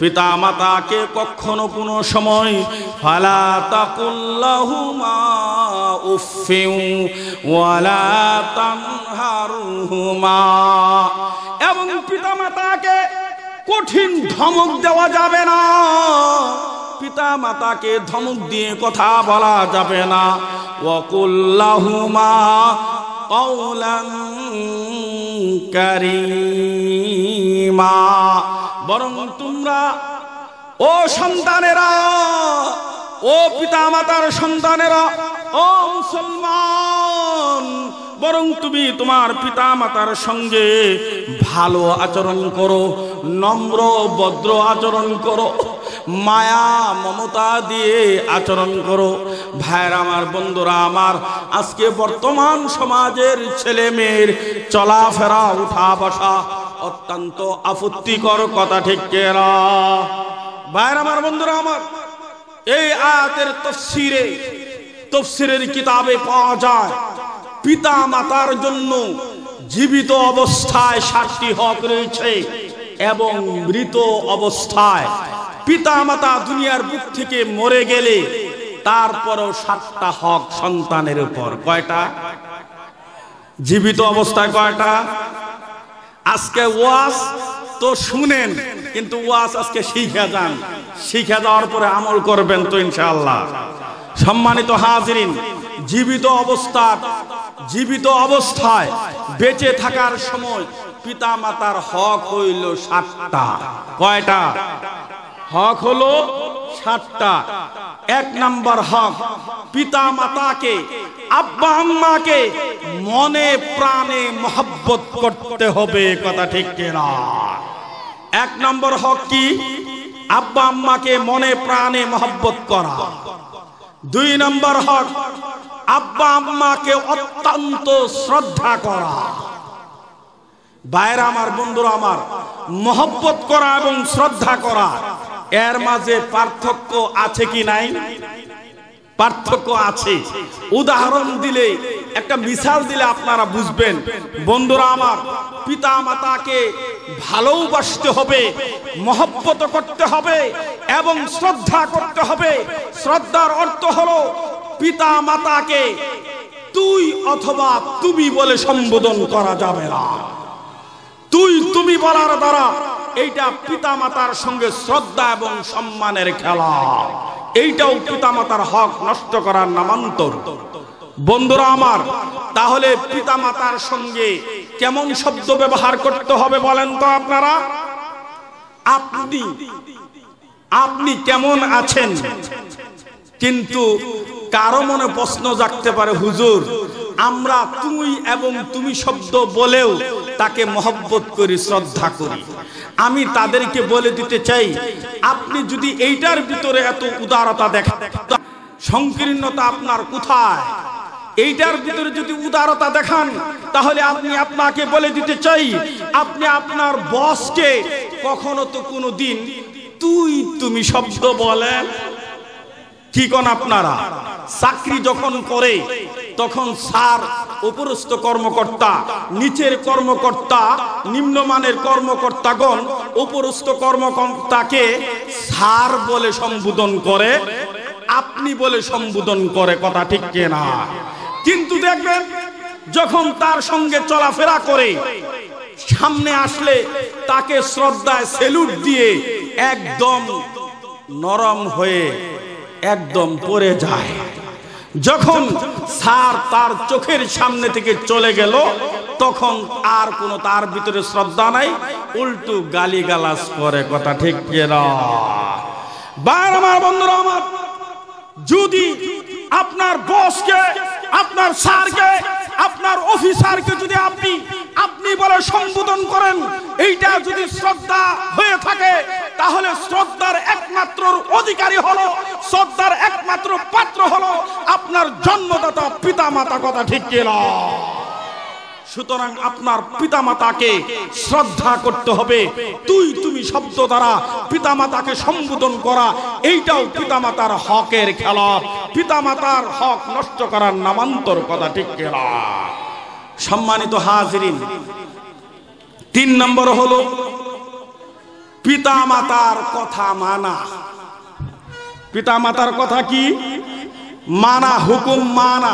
A: পিতা মাতাকে কখনো কোনো সময় ফালা ওয়ালা এবং পিতা মাতাকে কঠিন ধমক দেওয়া যাবে না পিতা মাতাকে ধমক দিয়ে কথা বলা যাবে না ওকুল্লাহুমা অলং কারিমা বরং তোমরা ও সন্তানেরা ও পিতা মাতার সন্তানেরা ও মুসলমান বরং তুমি তোমার পিতা মাতার সঙ্গে ভালো আচরণ করো নম্র ভদ্র আচরণ করো মায়া মমতা দিয়ে আচরণ করো ভাইয়ের আমার বন্ধুরা আমার আজকে বর্তমান সমাজের ছেলে মেয়ের চলাফেরা উঠা বসা অত্যন্ত আপত্তিকর কথা ঠিক কেরা ভাইয়ের আমার বন্ধুরা আমার এই আয়াতের তফসিরে তফসিরের কিতাবে পাওয়া যায় পিতা মাতার জন্য জীবিত অবস্থায় সাতটি হক রয়েছে এবং মৃত অবস্থায় পিতা মাতা দুনিয়ার বুক থেকে মরে গেলে তারপরও সাতটা হক সন্তানের উপর কয়টা জীবিত অবস্থায় কয়টা আজকে ওয়াস তো শুনেন কিন্তু ওয়াজ আজকে শিখে যান শিখে যাওয়ার পরে আমল করবেন তো ইনশাল্লাহ সম্মানিত হাজরিন জীবিত অবস্থার জীবিত অবস্থায় বেঁচে থাকার সময় পিতা মাতার হক হইল সাতটা কয়টা হক হলো সাতটা এক নাম্বার হক পিতা মাতাকে আব্বা আম্মাকে মনে প্রাণে মহব্বত করতে হবে কথা ঠিক না এক নম্বর হক কি আব্বা আম্মাকে মনে প্রাণে মহব্বত করা দুই নম্বর হক আব্বা আম্মাকে অত্যন্ত শ্রদ্ধা করা বাইরে আমার বন্ধুরা আমার মহব্বত করা এবং শ্রদ্ধা করা এর মাঝে পার্থক্য আছে কি নাই পার্থক্য আছে উদাহরণ দিলে একটা মিশাল দিলে আপনারা বুঝবেন বন্ধুরা আমার পিতা মাতাকে ভালোবাসতে হবে মহব্বত করতে হবে এবং শ্রদ্ধা করতে হবে শ্রদ্ধার অর্থ হলো পিতা মাতাকে তুই অথবা তুমি বলে সম্বোধন করা যাবে না তুই তুমি বলার দ্বারা এইটা পিতা মাতার সঙ্গে শ্রদ্ধা এবং সম্মানের খেলা এইটাও পিতামাতার হক নষ্ট করার নামান্তর বন্ধুরা আমার তাহলে পিতামাতার সঙ্গে কেমন শব্দ ব্যবহার করতে হবে বলেন তো আপনারা আপনি আপনি কেমন আছেন কিন্তু কারো মনে প্রশ্ন জাগতে পারে হুজুর আমরা তুই এবং তুমি শব্দ বলেও তাকে মহব্বত করি শ্রদ্ধা করি আমি তাদেরকে বলে দিতে চাই আপনি যদি এইটার ভিতরে এত উদারতা দেখা সংকীর্ণতা আপনার কোথায় এইটার ভিতরে যদি উদারতা দেখান তাহলে আপনি আপনাকে বলে দিতে চাই আপনি আপনার বসকে কখনো তো কোনো দিন তুই তুমি শব্দ বলেন কি আপনারা চাকরি যখন করে তখন সার উপরস্থ কর্মকর্তা নিচের কর্মকর্তা নিম্নমানের কর্মকর্তাগণ উপরস্থ কর্মকর্তাকে সার বলে সম্বোধন করে আপনি বলে সম্বোধন করে কথা ঠিক না কিন্তু দেখবেন যখন তার সঙ্গে চলাফেরা করে সামনে আসলে তাকে শ্রদ্ধায় সেলুট দিয়ে একদম নরম হয়ে একদম পড়ে যায় যখন সার তার চোখের সামনে থেকে চলে গেল তখন আর কোন তার ভিতরে শ্রদ্ধা নাই উল্টু গালি গালাস করে কথা ঠিক বন্ধুরা আমার যদি আপনার বসকে আপনার স্যারকে আপনার অফিসারকে যদি আপনি আপনি বলে সম্বোধন করেন এইটা যদি শ্রদ্ধা হয়ে থাকে তাহলে শ্রদ্ধার একমাত্র অধিকারী হলো শ্রদ্ধার একমাত্র পাত্র হলো আপনার জন্মদাতা পিতা মাতা কথা ঠিক কিনা সুতরাং আপনার পিতামাতাকে শ্রদ্ধা করতে হবে তুই তুমি শব্দ দ্বারা পিতামাতাকে সম্বোধন করা এইটাও পিতামাতার হকের খেলা পিতামাতার হক নষ্ট করার নামান্তর কথা ঠিক খেলা সম্মানিত হাজরিন তিন নম্বর হলো পিতামাতার কথা মানা পিতামাতার কথা কি মানা হুকুম মানা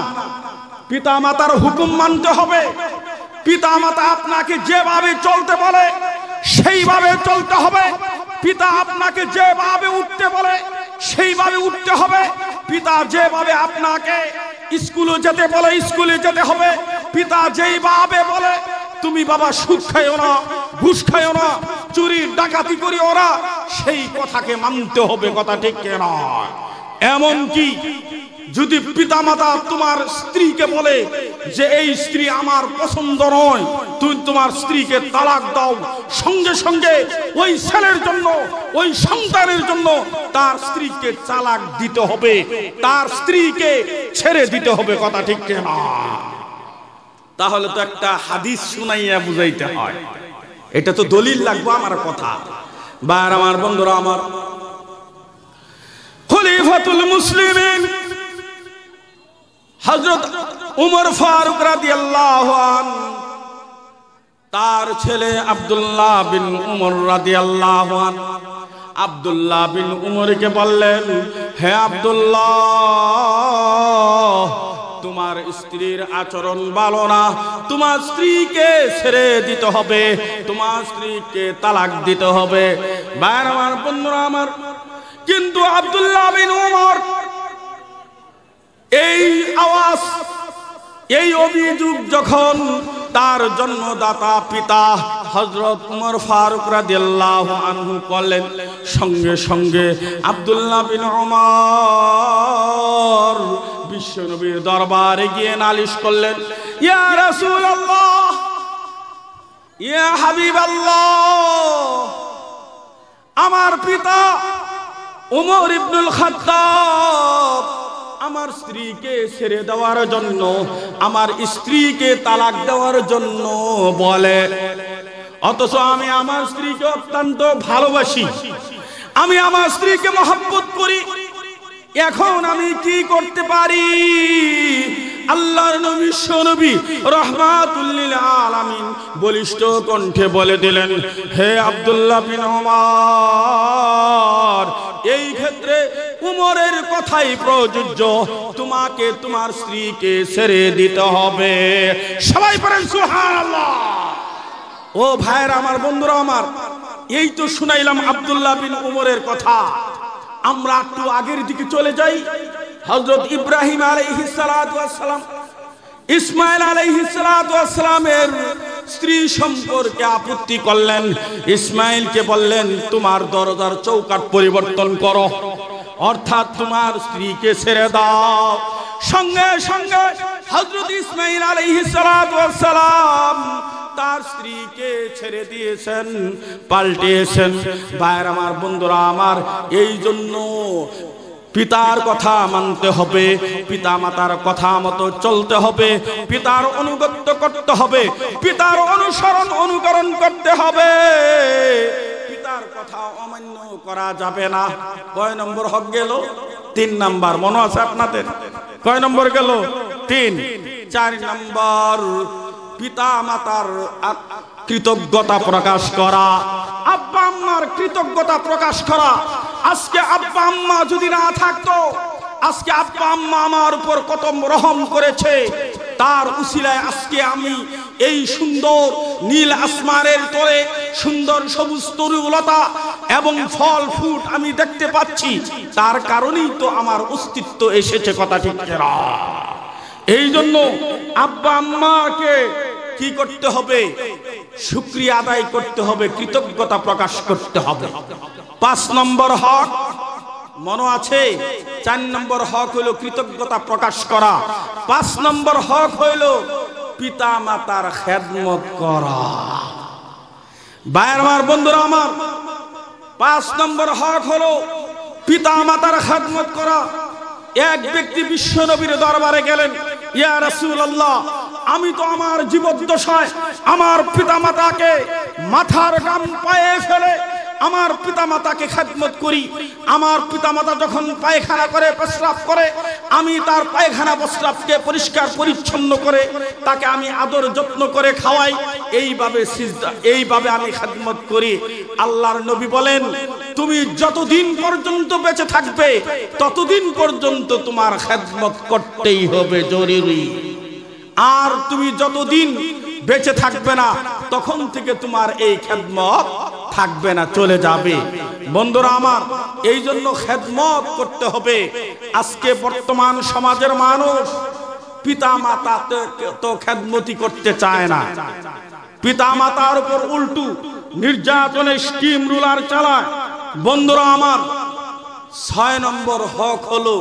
A: পিতামাতার হুকুম মানতে হবে পিতা মাতা আপনাকে যেভাবে চলতে বলে সেইভাবে চলতে হবে পিতা আপনাকে যেভাবে উঠতে বলে সেইভাবে উঠতে হবে পিতা যেভাবে আপনাকে স্কুলে যেতে বলে স্কুলে যেতে হবে পিতা যেইভাবে বলে তুমি বাবা সুখ খাইও না ঘুষ খাইও না চুরি ডাকাতি করি ওরা সেই কথাকে মানতে হবে কথা ঠিক কেনা এমন কি যদি পিতামাতা তোমার স্ত্রীকে বলে যে এই স্ত্রী আমার পছন্দ নয় তুমি তোমার স্ত্রীকে তালাক দাও সঙ্গে সঙ্গে ওই ছেলের জন্য ওই সন্তানের জন্য তার স্ত্রীকে চালাক দিতে হবে তার স্ত্রীকে ছেড়ে দিতে হবে কথা ঠিক না তাহলে তো একটা হাদিস শুনাইয়া বুঝাইতে হয় এটা তো দলিল লাগবো আমার কথা বা আমার বন্ধুরা আমার খলিফাতুল মুসলিমিন হজরত উমর ফারুক রাদি আল্লাহ তার ছেলে আবদুল্লাহ বিন উমর রাদি আল্লাহ আবদুল্লাহ বিন উমরকে বললেন হে আবদুল্লাহ তোমার স্ত্রীর আচরণ ভালো না তোমার স্ত্রীকে ছেড়ে দিতে হবে তোমার স্ত্রীকে তালাক দিতে হবে বাইর আমার বন্ধুরা আমার কিন্তু আবদুল্লাহ বিন উমর এই আওয়াজ এই অভিযোগ যখন তার জন্মদাতা পিতা হজরত উমর ফারুক রাদিয়াল্লাহ আনহু করলেন সঙ্গে সঙ্গে আব্দুল্লাহ বিন ওমর বিশ্বনবীর দরবারে গিয়ে নালিশ করলেন ইয়া রাসূলুল্লাহ ইয়া হাবিবাল্লাহ আমার পিতা উমর ইবনুল খাত্তাব আমার স্ত্রীকে ছেড়ে দেওয়ার জন্য আমার স্ত্রীকে তালাক দেওয়ার জন্য বলে অথচ আমি আমার স্ত্রীকে অত্যন্ত ভালোবাসি আমি আমার স্ত্রীকে মহাব্বত করি এখন আমি কি করতে পারি আল্লাহর নবী সনবী রহমাতুল্লিল আলামিন বলিষ্ঠ কণ্ঠে বলে দিলেন হে আব্দুল্লাহ বিন ওমর উমরের কথাই প্রযোজ্য তোমাকে তোমার স্ত্রীকে ছেড়ে দিতে হবে সবাই পারেন সুবহানাল্লাহ ও ভাইয়ের আমার বন্ধুরা আমার এই তো শুনাইলাম আবদুল্লাহ বিন উমরের কথা আমরা একটু আগের দিকে চলে যাই হজরত ইব্রাহিম আলাইহিসালাম ইসমাইল আলাইহিসালামের স্ত্রী সম্পর্কে আপত্তি করলেন ইসমাইলকে বললেন তোমার দরজার চৌকাট পরিবর্তন করো অর্থাৎ তোমার স্ত্রীকে ছেড়ে দাও সঙ্গে সঙ্গে হজরত ইসমাইল সালাম তার স্ত্রীকে ছেড়ে দিয়েছেন পাল্টিয়েছেন ভাইয়ের আমার বন্ধুরা আমার এই জন্য পিতার কথা মানতে হবে পিতা মাতার কথা মতো চলতে হবে পিতার অনুগত্য করতে হবে পিতার অনুসরণ অনুকরণ করতে হবে তার কথা অমান্য করা যাবে না কয় নম্বর হক গেল তিন নাম্বার মনে আছে আপনাদের কয় নম্বর গেল তিন চার নম্বর পিতা মাতার কৃতজ্ঞতা প্রকাশ করা আব্বা আম্মার কৃতজ্ঞতা প্রকাশ করা আজকে আব্বা আম্মা যদি না থাকতো আজকে আব্বা আম্মা আমার উপর কত রহম করেছে তার উসিলায় আজকে আমি এই সুন্দর নীল আসমারের তরে সুন্দর সবুজ তরুলতা এবং ফল ফুট আমি দেখতে পাচ্ছি তার কারণেই তো আমার অস্তিত্ব এসেছে কথা ঠিক এই জন্য আব্বা আম্মাকে কি করতে হবে শুক্রিয়া আদায় করতে হবে কৃতজ্ঞতা প্রকাশ করতে হবে পাঁচ নম্বর হক মনে আছে চার নম্বর হক হইল কৃতজ্ঞতা প্রকাশ করা পাঁচ নম্বর হক হইল পিতা মাতার খেদমত করা ভাইয়ের আমার বন্ধুরা আমার পাঁচ নম্বর হক হলো পিতা মাতার খেদমত করা এক ব্যক্তি বিশ্ব নবীর দরবারে গেলেন ইয়া রাসূলুল্লাহ আমি তো আমার জীবদ্দশায় আমার পিতা মাতাকে মাথার গাম পায়ে ফেলে আমার পিতামাতাকে খেদমত করি আমার পিতামাতা যখন পায়খানা করে প্রস্রাব করে আমি তার পায়খানা প্রস্রাবকে পরিষ্কার পরিচ্ছন্ন করে তাকে আমি আদর যত্ন করে খাওয়াই এইভাবে এইভাবে আমি খেদমত করি আল্লাহর নবী বলেন তুমি যতদিন পর্যন্ত বেঁচে থাকবে ততদিন পর্যন্ত তোমার খেদমত করতেই হবে জরুরি আর তুমি যতদিন বেঁচে থাকবে না তখন থেকে তোমার এই খেদমত থাকবে না চলে যাবে বন্ধুরা আমার এই জন্য খেদমত করতে হবে আজকে বর্তমান সমাজের মানুষ পিতা মাতা তো খেদমতি করতে চায় না পিতা মাতার উপর উল্টু নির্যাতনে স্টিম রুলার চালায় বন্ধুরা আমার ছয় নম্বর হক হলো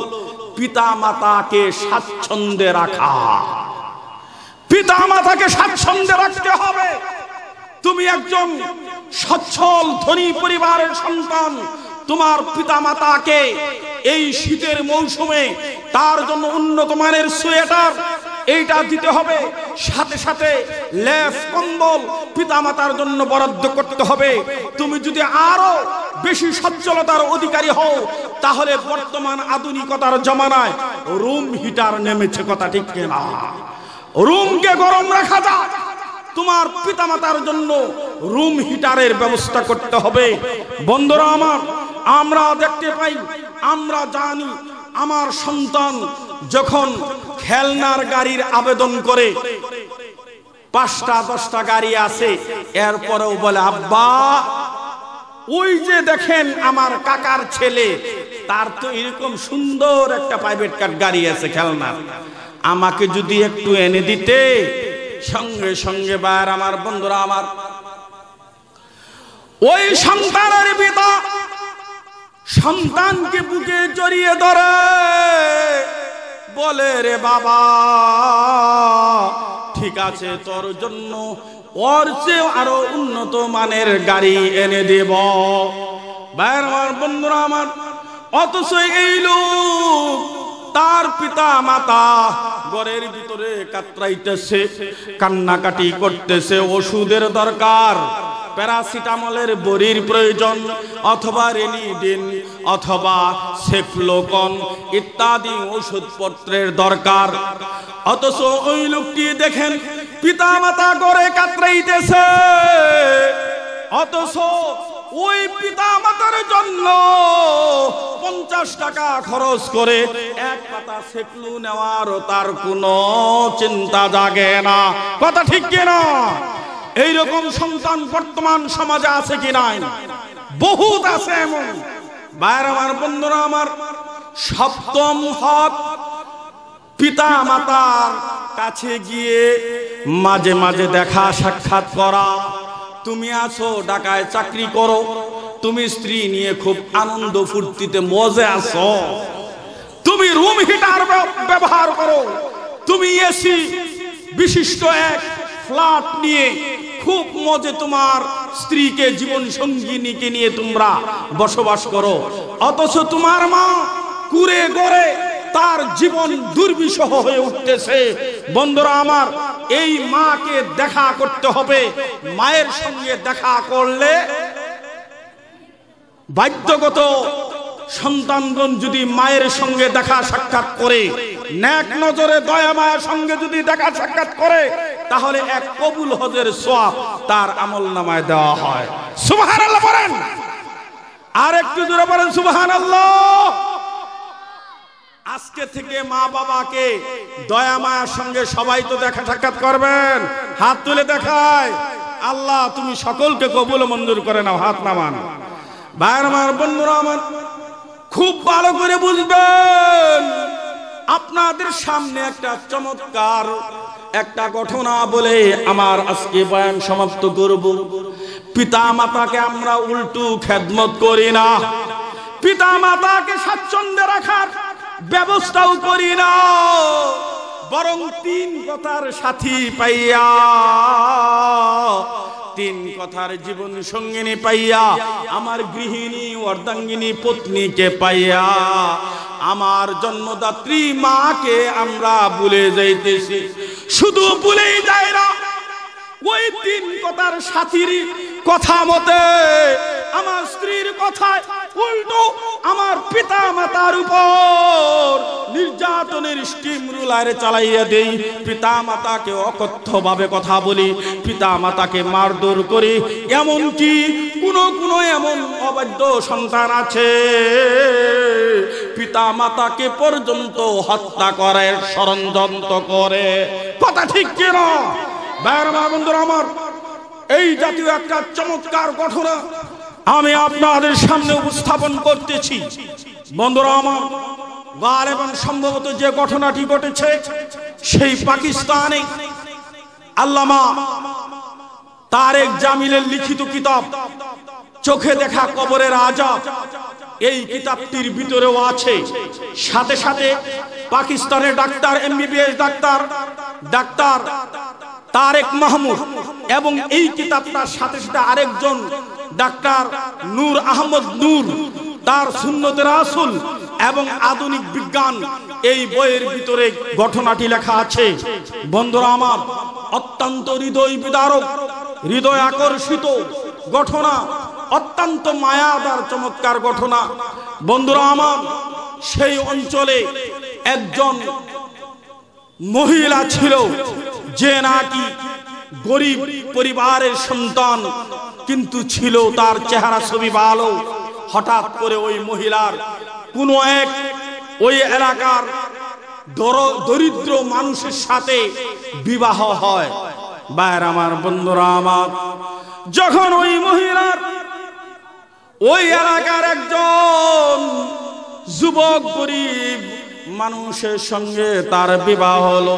A: পিতা মাতাকে স্বাচ্ছন্দ্যে রাখা পিতা মাতাকে স্বাচ্ছন্দ্যে রাখতে হবে তুমি একজন সচ্ছল ধনী পরিবারের সন্তান তোমার পিতা মাতাকে এই শীতের মৌসুমে তার জন্য উন্নত মানের সোয়েটার এইটা দিতে হবে সাথে সাথে লেস কম্বল পিতামাতার জন্য বরাদ্দ করতে হবে তুমি যদি আরো বেশি সচ্ছলতার অধিকারী হও তাহলে বর্তমান আধুনিকতার জমানায় রুম হিটার নেমেছে কথা ঠিক না রুমকে গরম রাখা যায় তোমার পিতামাতার জন্য রুম হিটারের ব্যবস্থা করতে হবে বন্ধুরা আমার আমরা দেখতে পাই আমরা জানি আমার সন্তান যখন খেলনার গাড়ির আবেদন করে পাঁচটা দশটা গাড়ি আছে এরপরেও বলে আব্বা ওই যে দেখেন আমার কাকার ছেলে তার তো এরকম সুন্দর একটা প্রাইভেট কার গাড়ি আছে খেলনার আমাকে যদি একটু এনে দিতে সঙ্গে সঙ্গে বার আমার বন্ধুরা আমার ওই সন্তানের পিতা সন্তানকে বুকে জড়িয়ে ধরে বলে রে বাবা ঠিক আছে তোর জন্য ওর চেয়ে আরো উন্নত মানের গাড়ি এনে দেব বাইর আমার বন্ধুরা আমার অথচ এই লোক তার পিতা মাতা ঘরের ভিতরে কাতরাইতেছে কান্নাকাটি করতেছে ওষুধের দরকার প্যারাসিটামলের বড়ির প্রয়োজন অথবা রেনিডিন অথবা সেফলোকন ইত্যাদি ওষুধপত্রের দরকার অথচ ওই লোকটি দেখেন পিতা মাতা করে কাতরাইতেছে অথচ ওই পিতা মাতার জন্য পঞ্চাশ টাকা খরচ করে এক পাতা সেকলু নেওয়ারও তার কোনো চিন্তা জাগে না কথা ঠিক কিনা এইরকম সন্তান বর্তমান সমাজে আছে কি নাই বহুত আছে এমন বাইরে আমার বন্ধুরা আমার সপ্তম হক পিতা মাতার কাছে গিয়ে মাঝে মাঝে দেখা সাক্ষাৎ করা তুমি আছো ঢাকায় চাকরি করো তুমি স্ত্রী নিয়ে খুব আনন্দ ফুর্তিতে মজে আছো তুমি রুম হিটার ব্যবহার করো তুমি এসি বিশিষ্ট এক ফ্ল্যাট নিয়ে খুব মজে তোমার স্ত্রীকে জীবন সঙ্গিনীকে নিয়ে তোমরা বসবাস করো অথচ তোমার মা কুরে গড়ে তার জীবন দুর্বিষহ হয়ে উঠতেছে বন্ধুরা আমার এই মাকে দেখা করতে হবে মায়ের সঙ্গে দেখা করলে বাধ্যগত সন্তানগণ যদি মায়ের সঙ্গে দেখা সাক্ষাৎ করে ন্যাক নজরে দয়া মায়ের সঙ্গে যদি দেখা সাক্ষাৎ করে তাহলে এক কবুল হজের সোয়াব তার আমল নামায় দেওয়া হয় সুবাহ বলেন আর একটু জোরে বলেন সুবাহ আল্লাহ আজকে থেকে মা বাবাকে দয়া মায়ার সঙ্গে সবাই তো দেখা সাক্ষাৎ করবেন হাত তুলে দেখায় আল্লাহ তুমি সকলকে কবুল মঞ্জুর করে নাও হাত নামান ভাইয়ের আমার বন্ধুরা আমার খুব ভালো করে বুঝবেন আপনাদের সামনে একটা চমৎকার একটা ঘটনা বলে আমার আজকে বয়ান সমাপ্ত করব পিতা মাতাকে আমরা উল্টু খেদমত করি না পিতা মাতাকে স্বাচ্ছন্দ্যে রাখার ব্যবস্থাও করি না বরং তিন কথার সাথী পাইয়া তিন কথার জীবন সঙ্গিনী পাইয়া আমার গৃহিণী অর্ধাঙ্গিনী পত্নীকে পাইয়া আমার জন্মদাত্রী মাকে আমরা ভুলে যাইতেছি শুধু ভুলেই যায় না ওই তিন কথার সাথীর কথা মতে আমার স্ত্রীর কথায় উল্টো আমার পিতা মাতার উপর নির্যাতনের স্টিম রুলার চালাইয়া দেই পিতা মাতাকে অকথ্যভাবে কথা বলি পিতা মাতাকে মারধর করি এমনকি কোন কোন এমন অবাধ্য সন্তান আছে পিতা মাতাকে পর্যন্ত হত্যা করে ষড়যন্ত্র করে কথা ঠিক কেন বাইর বন্ধুরা আমার এই জাতীয় একটা চমৎকার ঘটনা আমি আপনাদের সামনে উপস্থাপন করতেছি বন্ধুরা আমার বার এবং সম্ভবত যে ঘটনাটি ঘটেছে সেই পাকিস্তানে আল্লামা তারেক জামিলের লিখিত কিতাব চোখে দেখা কবরের আজাব এই কিতাবটির ভিতরেও আছে সাথে সাথে পাকিস্তানের doctor MBBS doctor doctor Tarek Mahmud এবং এই কিতাবটার সাথে সাথে আরেকজন ডাক্তার নূর আহমদ নূর তার সুন্নতের আসল এবং আধুনিক বিজ্ঞান এই বইয়ের ভিতরে ঘটনাটি লেখা আছে বন্ধুরা আমার অত্যন্ত হৃদয় বিদারক হৃদয় আকর্ষিত ঘটনা অত্যন্ত মায়াদার চমৎকার ঘটনা বন্ধুরা আমার সেই অঞ্চলে একজন মহিলা ছিল যে নাকি গরিব পরিবারের সন্তান কিন্তু ছিল তার চেহারা ছবি ভালো হঠাৎ করে ওই মহিলার কোনো এক ওই এলাকার দরিদ্র মানুষের সাথে বিবাহ হয় বাইর আমার বন্ধুরা আমার যখন ওই মহিলার ওই এলাকার একজন যুবক গরিব মানুষের সঙ্গে তার বিবাহ হলো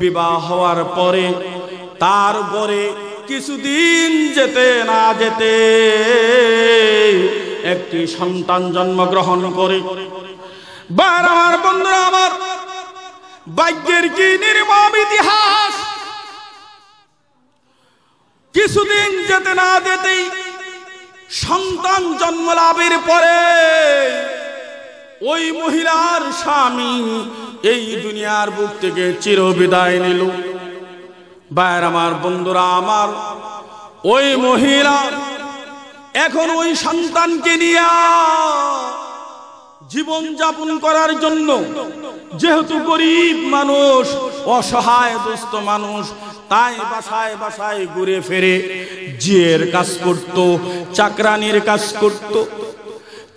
A: বিবাহ হওয়ার পরে তার উপরে কিছুদিন যেতে না যেতে একটি সন্তান জন্মগ্রহণ করে বার আমার বন্ধুরা আমার বাক্যের কি নির্মম ইতিহাস কিছুদিন যেতে না যেতেই সন্তান জন্ম লাভের পরে ওই মহিলার স্বামী এই দুনিয়ার বুক থেকে চির বিদায় নিল বাইর আমার বন্ধুরা আমার ওই মহিলা এখন ওই সন্তানকে নিয়া জীবন যাপন করার জন্য যেহেতু গরিব মানুষ অসহায় দুস্থ মানুষ তাই বাসায় বাসায় ঘুরে ফেরে জিয়ের কাজ করত চাকরানির কাজ করত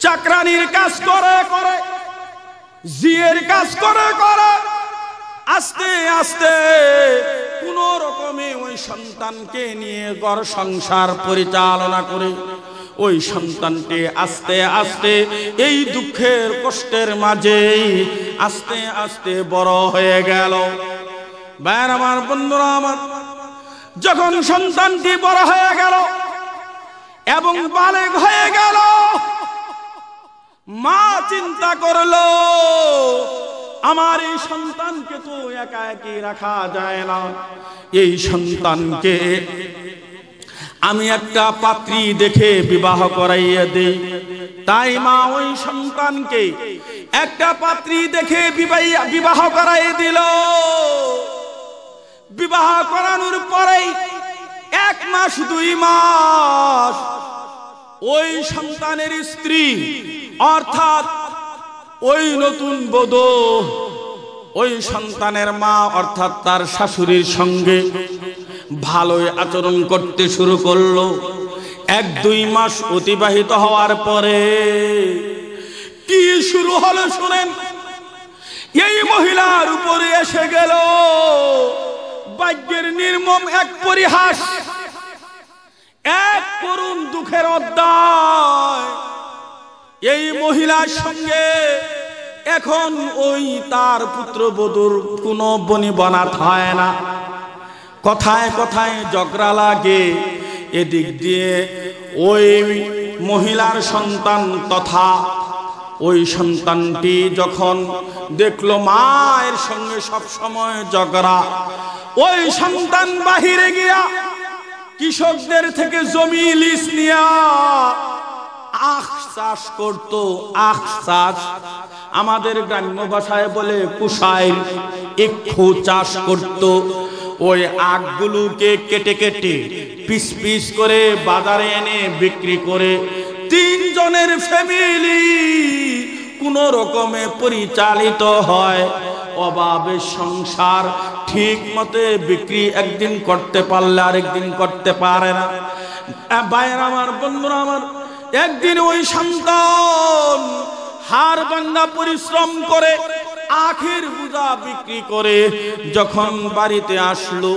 A: চাকরানির কাজ করে করে জিয়ের কাজ করে করে আস্তে আস্তে কোন রকমে ওই সন্তানকে নিয়ে গড় সংসার পরিচালনা করে ওই সন্তানটি আস্তে আস্তে এই দুঃখের কষ্টের মাঝেই আস্তে আস্তে বড় হয়ে গেল বাইর আমার বন্ধুরা আমার যখন সন্তানটি বড় হয়ে গেল এবং বালেক হয়ে গেল মা চিন্তা করলো আমার এই সন্তানকে তো একা একই রাখা যায় না এই সন্তানকে আমি একটা পাত্রী দেখে বিবাহ করাইয়া দেই তাই মা ওই সন্তানকে একটা পাত্রী দেখে বিবাহ করাই দিল বিবাহ করানোর পরেই এক মাস দুই মাস ওই সন্তানের স্ত্রী অর্থাৎ ওই নতুন বোধ ওই সন্তানের মা অর্থাৎ তার শাশুড়ির সঙ্গে ভালোই আচরণ করতে শুরু করলো এক দুই মাস অতিবাহিত হওয়ার পরে কি শুরু হলো শুনেন এই মহিলার উপরে এসে গেল বাক্যের নির্মম এক পরিহাস এক করুণ দুঃখের অধ্যায় এই মহিলার সঙ্গে এখন ওই তার পুত্রবধূর কোনো বনিবনাত হয় না কথায় কথায় ঝগড়া লাগে এদিক দিয়ে ওই মহিলার সন্তান তথা ওই সন্তানটি যখন দেখলো মায়ের সঙ্গে সব সময় ঝগড়া ওই সন্তান বাহিরে গিয়া কৃষকদের থেকে জমি লিস নিয়া আখ চাষ করত আখ চাষ আমাদের গ্রাম্য ভাষায় বলে কুশাইল ইক্ষু চাষ করত ওই আখগুলোকে কেটে কেটে পিস পিস করে বাজারে এনে বিক্রি করে তিনজনের ফ্যামিলি কোন রকমে পরিচালিত হয় অভাবে সংসার ঠিক মতে বিক্রি একদিন করতে পারলে আরেকদিন করতে পারে না বাইরে আমার বন্ধুরা আমার একদিন ওই সন্তান হার ভাঙ্গা পরিশ্রম করে আখের বুজা বিক্রি করে যখন বাড়িতে আসলো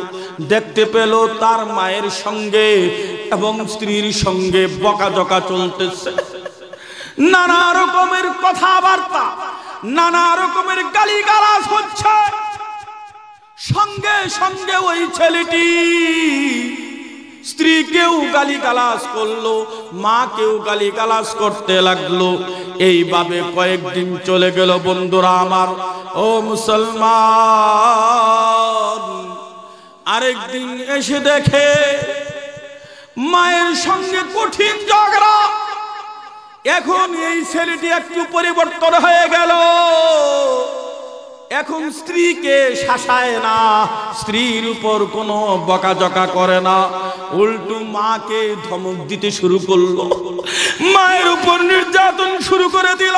A: দেখতে পেল তার মায়ের সঙ্গে এবং স্ত্রীর সঙ্গে বকাজকা চলতেছে নানা রকমের কথাবার্তা নানা রকমের গালিগালাজ হচ্ছে সঙ্গে সঙ্গে ওই ছেলেটি স্ত্রী কেউ গালি গালাস করলো মা কেউ গালি গালাস করতে লাগলো এইভাবে কয়েকদিন চলে গেল বন্ধুরা আমার ও মুসলমান আরেকদিন এসে দেখে মায়ের সঙ্গে কঠিন ঝগড়া এখন এই ছেলেটি একটু পরিবর্তন হয়ে গেল এখন স্ত্রীকে শাসায় না স্ত্রীর উপর কোনো বকাজকা করে না উল্টু মাকে ধমক দিতে শুরু করলো মায়ের উপর নির্যাতন শুরু করে দিল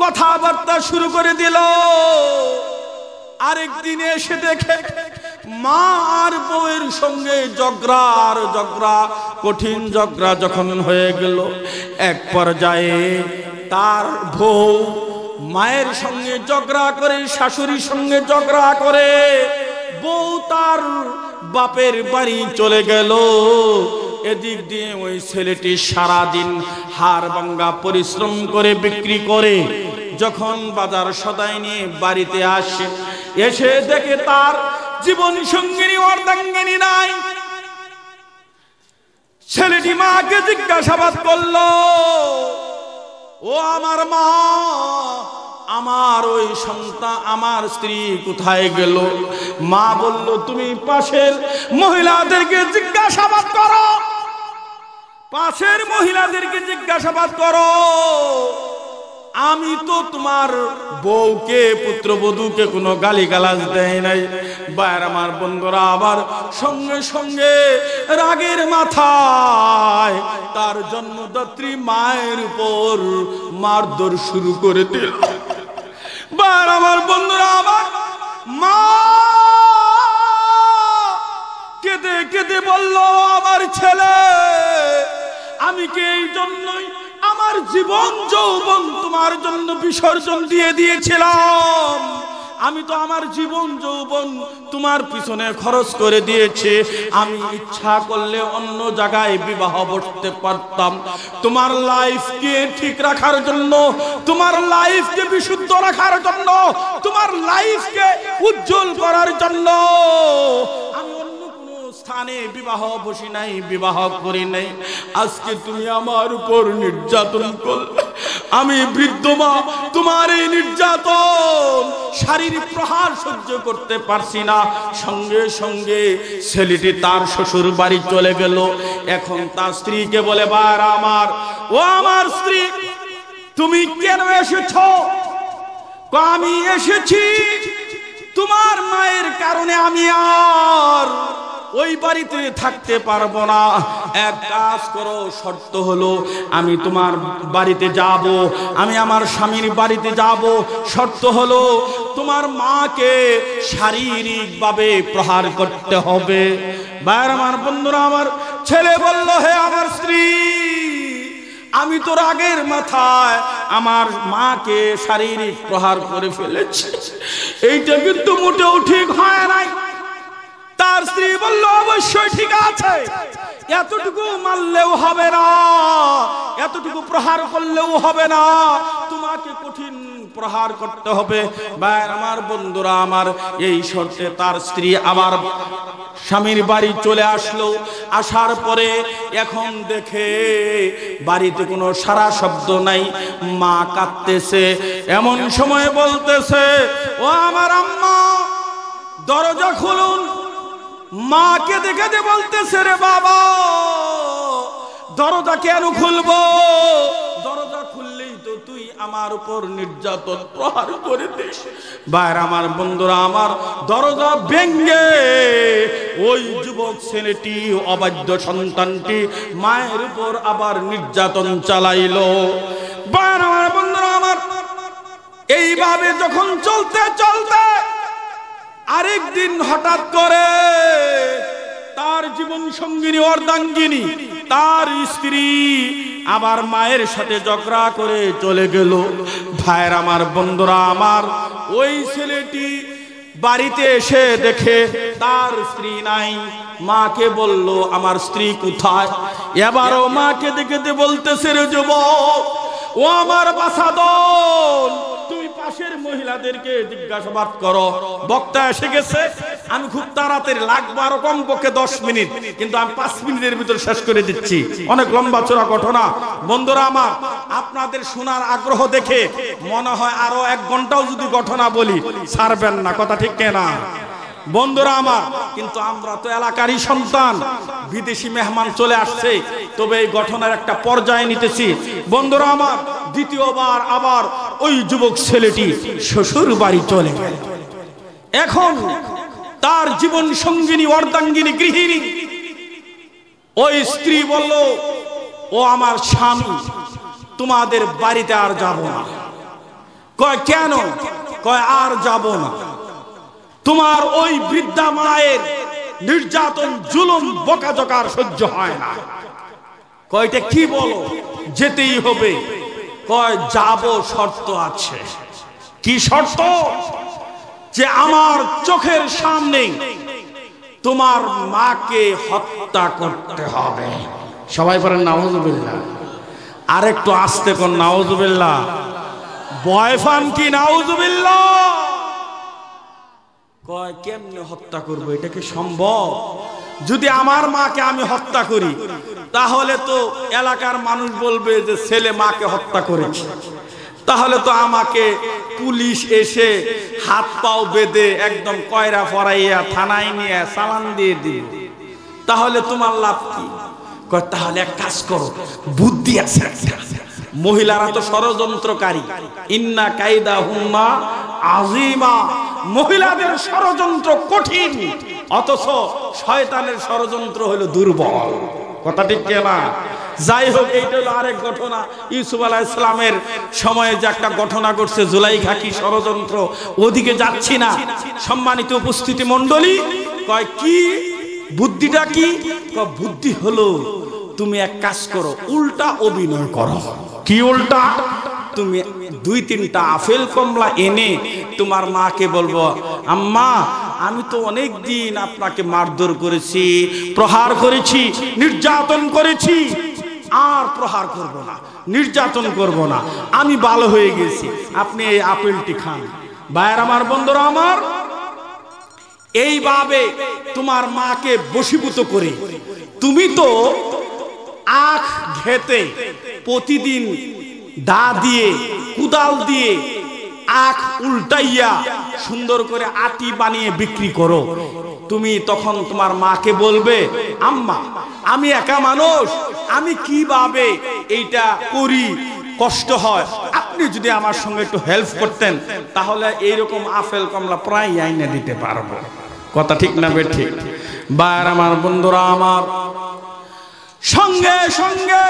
A: কথাবার্তা শুরু করে দিল আরেক দিন এসে দেখে মা আর বউয়ের সঙ্গে জগরা আর জগরা কঠিন জগরা যখন হয়ে গেল এক পর্যায়ে তার বউ মায়ের সঙ্গে ঝগড়া করে শাশুড়ির সঙ্গে ঝগড়া করে বউ তার বাপের বাড়ি চলে গেল এদিক দিয়ে ওই ছেলেটি সারাদিন হার বাঙ্গা পরিশ্রম করে বিক্রি করে যখন বাজার সদাই নিয়ে বাড়িতে আসে এসে দেখে তার জীবন সঙ্গিনী অর্ধাঙ্গিনী নাই ছেলেটি মাকে জিজ্ঞাসাবাদ করলো ও আমার মা আমার ওই সন্তান আমার স্ত্রী কোথায় গেল মা বলল তুমি পাশের মহিলাদেরকে জিজ্ঞাসাবাদ করো পাশের মহিলাদেরকে জিজ্ঞাসাবাদ করো আমি তো তোমার বউকে পুত্রবধূকে কোনো গালি গালাজ দেয় নাই বাইর আমার বন্ধুরা আবার সঙ্গে সঙ্গে রাগের মাথায় তার জন্মদাত্রী মায়ের উপর মারধর শুরু করে দিল বাইর আমার বন্ধুরা আবার মা কেঁদে কেঁদে বলল আমার ছেলে আমি কে এই জন্যই আমার জীবন যৌবন তোমার জন্য বিসর্জন দিয়ে দিয়েছিলাম আমি তো আমার জীবন যৌবন তোমার পিছনে খরচ করে দিয়েছি আমি ইচ্ছা করলে অন্য জায়গায় বিবাহ বসতে পারতাম তোমার লাইফকে ঠিক রাখার জন্য তোমার লাইফকে বিশুদ্ধ রাখার জন্য তোমার লাইফকে উজ্জ্বল করার জন্য স্থানে বিবাহ বসি নাই বিবাহ করি নাই আজকে তুমি আমার উপর নির্যাতন করলে আমি বৃদ্ধ মা তোমার এই নির্যাতন শারীরিক প্রহার সহ্য করতে পারছি না সঙ্গে সঙ্গে ছেলেটি তার শ্বশুর বাড়ি চলে গেল এখন তার স্ত্রীকে বলে বার আমার ও আমার স্ত্রী তুমি কেন এসেছ আমি এসেছি তোমার মায়ের কারণে আমি আর ওই বাড়িতে থাকতে পারবো না এক কাজ করো শর্ত হলো আমি তোমার বাড়িতে যাব আমি আমার স্বামীর বাড়িতে যাব শর্ত হলো তোমার মাকে শারীরিকভাবে প্রহার করতে হবে বাইর আমার বন্ধুরা আমার ছেলে বলল হে আমার স্ত্রী আমি তো রাগের মাথায় আমার মাকে শারীরিক প্রহার করে ফেলেছি এইটা কিন্তু মোটেও ঠিক হয় নাই তার স্ত্রী বলল অবশ্যই ঠিক আছে এতটুকু মারলেও হবে না এতটুকু প্রহার করলেও হবে না তোমাকে কঠিন প্রহার করতে হবে ভাইয়ের আমার বন্ধুরা আমার এই শর্তে তার স্ত্রী আবার স্বামীর বাড়ি চলে আসলো আসার পরে এখন দেখে বাড়িতে কোনো সারা শব্দ নাই মা কাঁদতেছে এমন সময় বলতেছে ও আমার আম্মা দরজা খুলুন মাকে দেখে যে বলতেছে রে বাবা দরজা কেন খুলবো দরজা খুললেই তো তুই আমার উপর নির্যাতন প্রহার করে দিস বাইরে আমার বন্ধুরা আমার দরজা ভেঙ্গে ওই যুবক ছেলেটি অবাধ্য সন্তানটি মায়ের উপর আবার নির্যাতন চালাইল বাইরে আমার বন্ধুরা আমার এইভাবে যখন চলতে চলতে আরেকদিন হঠাৎ করে তার জীবন সঙ্গিনী অর্ধাঙ্গিনী তার স্ত্রী আবার মায়ের সাথে ঝগড়া করে চলে গেল ভাইয়ের আমার বন্ধুরা আমার ওই ছেলেটি বাড়িতে এসে দেখে তার স্ত্রী নাই মাকে বলল আমার স্ত্রী কোথায় এবারও মাকে দেখে বলতেছে রে যুব ও আমার বাসাদল পাশের মহিলাদেরকে জিজ্ঞাসাবাদ করো বক্তা এসে গেছে আমি খুব তাড়াতাড়ি লাগবো আরো পক্ষে দশ মিনিট কিন্তু আমি পাঁচ মিনিটের ভিতরে শেষ করে দিচ্ছি অনেক লম্বা চোরা ঘটনা বন্ধুরা আমার আপনাদের শোনার আগ্রহ দেখে মনে হয় আরো এক ঘন্টাও যদি ঘটনা বলি ছাড়বেন না কথা ঠিক কেনা বন্ধুরা আমার কিন্তু আমরা তো এলাকারই সন্তান বিদেশি মেহমান চলে আসছে তবে এই ঘটনার একটা পর্যায়ে নিতেছি বন্ধুরা আমার দ্বিতীয়বার আবার ওই যুবক ছেলেটি শ্বশুর বাড়ি চলে গেল এখন তার জীবন সঙ্গিনী অর্ধাঙ্গিনী গৃহিণী ওই স্ত্রী বলল ও আমার স্বামী তোমাদের বাড়িতে আর যাব না কয় কেন কয় আর যাব না তোমার ওই বৃদ্ধা মায়ের নির্যাতন জুলুম বকাজকার সহ্য হয় না কয়টা কি বলো যেতেই হবে কয় যাব শর্ত আছে কি শর্ত যে আমার চোখের সামনে তোমার মাকে হত্যা করতে হবে সবাই পারেন নাওজুবিল্লা আর একটু আসতে কর নাওজুবিল্লা বয়ফান কি নাওজুবিল্লা কয় কেমনে হত্যা করবো এটা কি সম্ভব যদি আমার মাকে আমি হত্যা করি তাহলে তো এলাকার মানুষ বলবে যে ছেলে মাকে হত্যা করেছে তাহলে তো আমাকে পুলিশ এসে হাত পাও বেঁধে একদম কয়রা ফরাইয়া থানায় নিয়ে চালান দিয়ে দিয়ে তাহলে তোমার লাভ কি তাহলে এক কাজ করো বুদ্ধি আছে মহিলারা তো ষড়যন্ত্রকারী ইন্না কায়দা হুম্মা আজিমা মহিলাদের ষড়যন্ত্র কঠিন অথচ শয়তানের ষড়যন্ত্র হলো দুর্বল কথা ঠিক না যাই হোক এইটা হলো আরেক ঘটনা ইউসুফ আলাহ ইসলামের সময়ে যে একটা ঘটনা ঘটছে জুলাই খাকি ষড়যন্ত্র ওদিকে যাচ্ছি না সম্মানিত উপস্থিতি মন্ডলী কয় কি বুদ্ধিটা কি বুদ্ধি হলো তুমি এক কাজ করো উল্টা অভিনয় করো কি উল্টা তুমি দুই তিনটা আফেল কমলা এনে তোমার মাকে বলবো আম্মা আমি তো অনেক দিন আপনাকে মারধর করেছি প্রহার করেছি নির্যাতন করেছি আর প্রহার করব না নির্যাতন করব না আমি ভালো হয়ে গেছি আপনি এই আপেলটি খান ভাইয়ের আমার বন্ধুরা আমার এইভাবে তোমার মাকে বশীভূত করে তুমি তো আখ ঘেতে প্রতিদিন দা দিয়ে কুদাল দিয়ে আখ উল্টাইয়া সুন্দর করে আটি বানিয়ে বিক্রি করো তুমি তখন তোমার মাকে বলবে আম্মা আমি একা মানুষ আমি কিভাবে এইটা করি কষ্ট হয় আপনি যদি আমার সঙ্গে একটু হেল্প করতেন তাহলে এইরকম আফেল কমলা প্রায় আইনে দিতে পারবো কথা ঠিক না বে ঠিক বার আমার বন্ধুরা আমার সঙ্গে সঙ্গে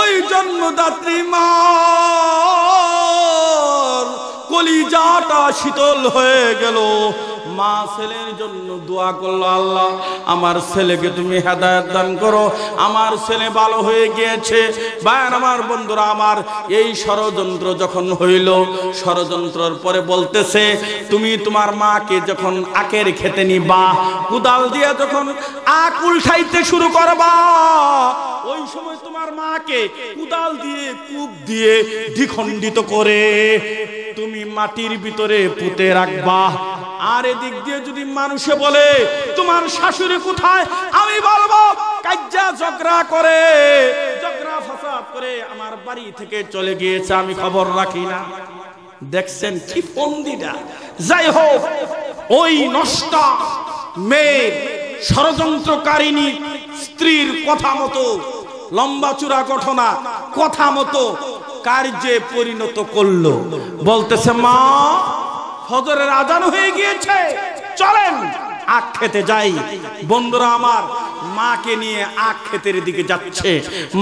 A: ওই জন্মদাত্রী মা কলিজাটা শীতল হয়ে গেল মা ছেলের জন্য দোয়া করলো আল্লাহ আমার ছেলেকে তুমি হেদায়ত দান করো আমার ছেলে ভালো হয়ে গিয়েছে বায়ন আমার বন্ধুরা আমার এই ষড়যন্ত্র যখন হইল ষড়যন্ত্রর পরে বলতেছে তুমি তোমার মাকে যখন আকের খেতে নিবা কুদাল দিয়ে যখন আখ উল্টাইতে শুরু করবা ওই সময় তোমার মাকে কুদাল দিয়ে কূপ দিয়ে দ্বিখণ্ডিত করে তুমি মাটির ভিতরে পুঁতে রাখবা আর এদিকে দিক দিয়ে যদি মানুষে বলে তোমার শাশুড়ি কোথায় আমি বলবো কাজ্জা ঝগড়া করে ঝগড়া ফাসাদ করে আমার বাড়ি থেকে চলে গিয়েছে আমি খবর রাখি না দেখছেন কি ফন্দিটা যাই হোক ওই নষ্ট মেয়ে ষড়যন্ত্রকারিণী স্ত্রীর কথা মতো লম্বা চূড়া ঘটনা কথা মতো কার্যে পরিণত করলো বলতেছে মা ফজরের আজান হয়ে গিয়েছে চলেন আখ খেতে যাই বন্ধুরা আমার মাকে নিয়ে আখ খেতের দিকে যাচ্ছে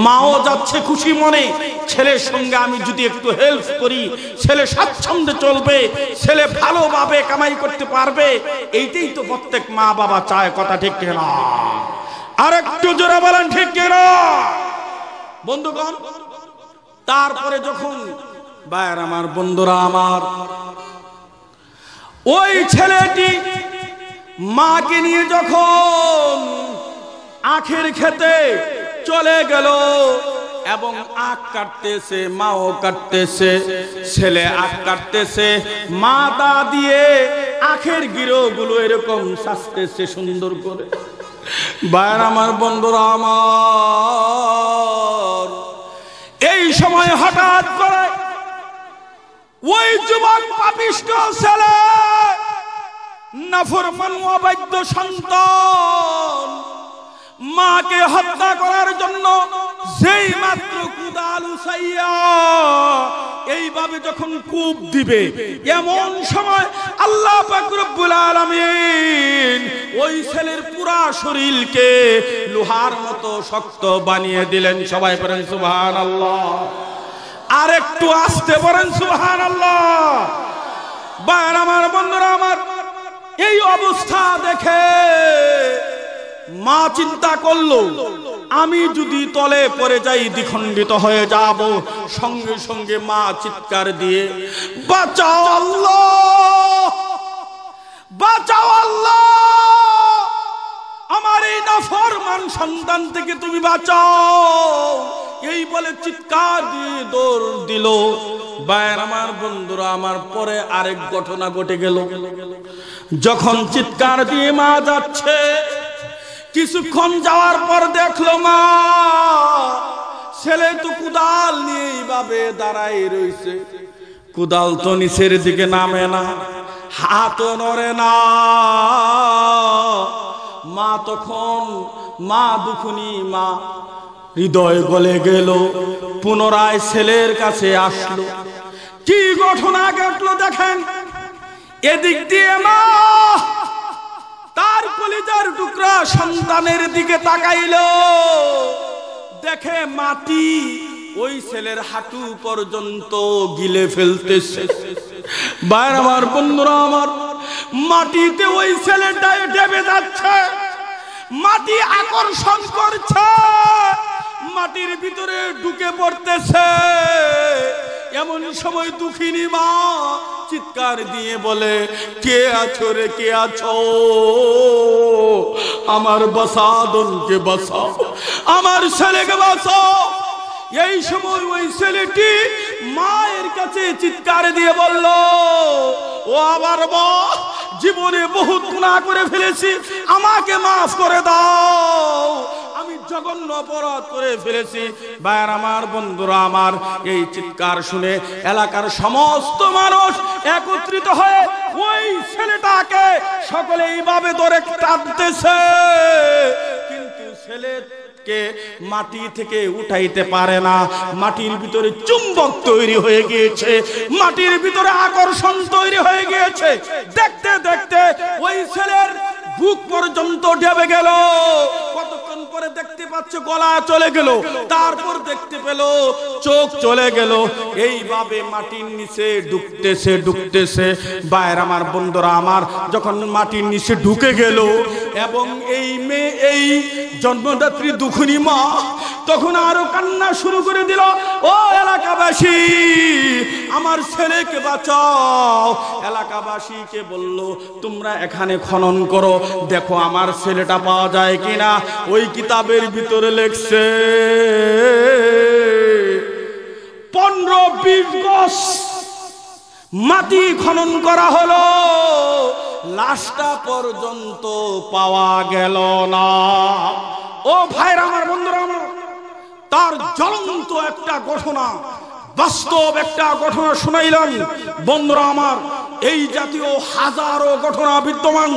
A: মাও যাচ্ছে খুশি মনে ছেলের সঙ্গে আমি যদি একটু হেল্প করি ছেলে স্বাচ্ছন্দ্যে চলবে ছেলে ভালোভাবে কামাই করতে পারবে এইটাই তো প্রত্যেক মা বাবা চায় কথা ঠিক কেনা আর একটু জোরে বলেন ঠিক কেনা বন্ধুগণ তারপরে যখন বায়ের আমার বন্ধুরা আমার ওই ছেলেটি মাকে নিয়ে যখন আখের খেতে চলে গেল এবং আখ কাটতেছে মাও কাটতেছে ছেলে আখ কাটতেছে মা তা দিয়ে আখের গিরোগুলো এরকম সাজতেছে সুন্দর করে বাইর আমার বন্ধুরা আমার এই সময় হঠাৎ করে ওই যুবক পাপিষ্ট ছেলে নাফরমান অবাধ্য সন্ত মাকে হত্যা করার জন্য সেই মাত্র কুদাল উসাইয়া এইভাবে যখন কূপ দিবে এমন সময় আল্লাহ পাকুরবুল আলমিন ওই ছেলের পুরা শরীরকে লোহার মতো শক্ত বানিয়ে দিলেন সবাই পড়েন সুবহানাল্লাহ আল্লাহ আর একটু আসতে পারেন সুহান আল্লাহ আমার বন্ধুরা আমার এই অবস্থা দেখে মা চিন্তা করলো আমি যদি তলে পড়ে যাই দ্বিখণ্ডিত হয়ে যাব সঙ্গে সঙ্গে মা চিৎকার দিয়ে বাঁচাও বাঁচাও আমার এই মান সন্তান থেকে তুমি বাঁচাও এই বলে চিৎকার দিয়ে দৌড় দিল বায়ের আমার বন্ধুরা আমার পরে আরেক ঘটনা ঘটে গেল যখন চিৎকার দিয়ে মা যাচ্ছে কিছুক্ষণ যাওয়ার পর দেখলো মা ছেলে তো কুদাল নিয়ে এইভাবে দাঁড়াই রয়েছে কুদাল তো নিচের দিকে নামে না হাতও নড়ে না মা তখন মা দুখুনি মা হৃদয় গলে গেল পুনরায় ছেলের কাছে আসলো কি ঘটনা ঘটলো দেখেন এদিক দিয়ে মা তার কলিজার টুকরা সন্তানের দিকে তাকাইল দেখে মাটি ওই ছেলের হাঁটু পর্যন্ত গিলে ফেলতেছে বাইর আমার বন্ধুরা আমার মাটিতে ওই ছেলেটা ডেবে যাচ্ছে মাটি আকর্ষণ করছে মাটির ভিতরে ঢুকে পড়তেছে এমন সময় দুঃখিনী মা চিৎকার দিয়ে বলে কে আছো রে কে আছো আমার বাসাদনকে বাসাও আমার ছেলেকে বাসাও এই সময় ওই ছেলেটি মায়ের কাছে চিৎকার দিয়ে বলল ও আবার মা জীবনে বহুত গুণা করে ফেলেছি আমাকে মাফ করে দাও আমি জঘন্য অপরাধ করে ফেলেছি বায়ার আমার বন্ধুরা আমার এই চিৎকার শুনে এলাকার সমস্ত মানুষ একত্রিত হয়ে ওই ছেলেটাকে সকলে এইভাবে ধরে কাঁদতেছে কিন্তু ছেলে কে মাটি থেকে উঠাইতে পারে না মাটির ভিতরে চুম্বক তৈরি হয়ে গিয়েছে মাটির ভিতরে আকর্ষণ তৈরি হয়ে গিয়েছে দেখতে দেখতে ওই ছেলের বুক পর্যন্ত ঢেবে গেল কতক্ষণ পরে দেখতে পাচ্ছে গলা চলে গেল তারপর দেখতে পেল চোখ চলে গেল এইভাবে মাটির নিচে ঢুকতেছে ডুকতেছে বাইর আমার বন্ধুরা আমার যখন মাটির নিচে ঢুকে গেল এবং এই মেয়ে এই জন্মদাত্রী দুঃখ যখনই মা তখন আরো কান্না শুরু করে দিল ও এলাকাবাসী আমার ছেলেকে বাঁচাও এলাকাবাসীকে বলল তোমরা এখানে খনন করো দেখো আমার ছেলেটা পাওয়া যায় কিনা ওই কিতাবের ভিতরে লেখছে পনেরো বিশ গছ মাটি খনন করা হলো লাশটা পর্যন্ত পাওয়া গেল না ও ভাইরা আমার বন্ধুরা আমার তার জ্বলন্ত একটা ঘটনা বাস্তব একটা ঘটনা শুনাইলাম বন্ধুরা আমার এই জাতীয় হাজারো ঘটনা বিদ্যমান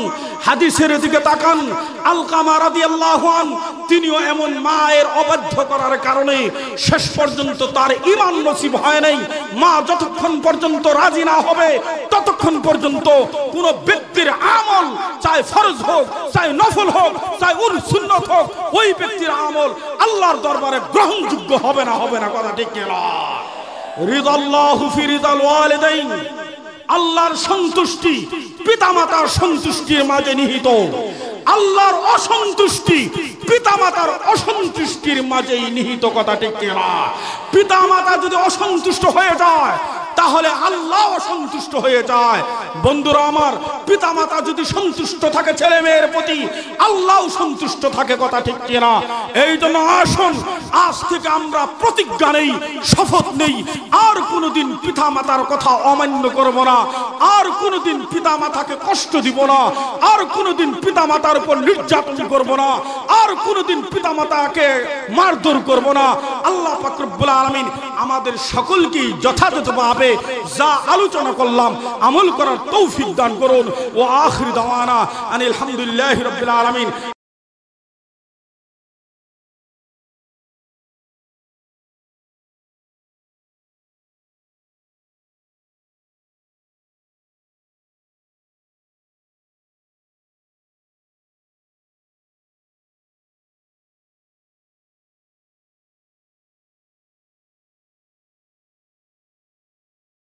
A: হাদিসের দিকে তাকান আলকামা রাদি আল্লাহান তিনিও এমন মায়ের অবাধ্য করার কারণে শেষ পর্যন্ত তার ইমান নসিব হয় নাই মা যতক্ষণ পর্যন্ত রাজি না হবে ততক্ষণ পর্যন্ত কোন ব্যক্তির আমল চাই ফরজ হোক চাই নফল হোক চাই উল সুন্নত হোক ওই ব্যক্তির আমল আল্লাহর দরবারে গ্রহণযোগ্য হবে না হবে না কথা ঠিক না রিদাল্লাহু ফি রিদাল ওয়ালিদাইন আল্লাহর সন্তুষ্টি পিতামাতার সন্তুষ্টির মাঝে নিহিত আল্লাহর অসন্তুষ্টি পিতামাতার অসন্তুষ্টির মাঝেই নিহিত কথা ঠিক পিতা পিতামাতা যদি অসন্তুষ্ট হয়ে যায় তাহলে আল্লাহ সন্তুষ্ট হয়ে যায় বন্ধুরা আমার পিতা মাতা যদি সন্তুষ্ট থাকে ছেলে মেয়ের প্রতি আল্লাহ সন্তুষ্ট থাকে কথা ঠিক কিনা এই জন্য আসুন আজ থেকে আমরা প্রতিজ্ঞা নেই শপথ নেই আর কোনোদিন পিতা মাতার কথা অমান্য করব না আর কোনোদিন পিতা মাতাকে কষ্ট দিব না আর কোনোদিন পিতা মাতার উপর নির্যাতন করব না আর কোনোদিন পিতা মাতাকে মারধর করব না আল্লাহ ফাকরুল আলমিন আমাদের সকলকেই যথাযথভাবে হবে যা আলোচনা করলাম আমল করার তৌফিক দান করুন ও আখির দাওয়ানা আনিল হামদুলিল্লাহ রবিল আলমিন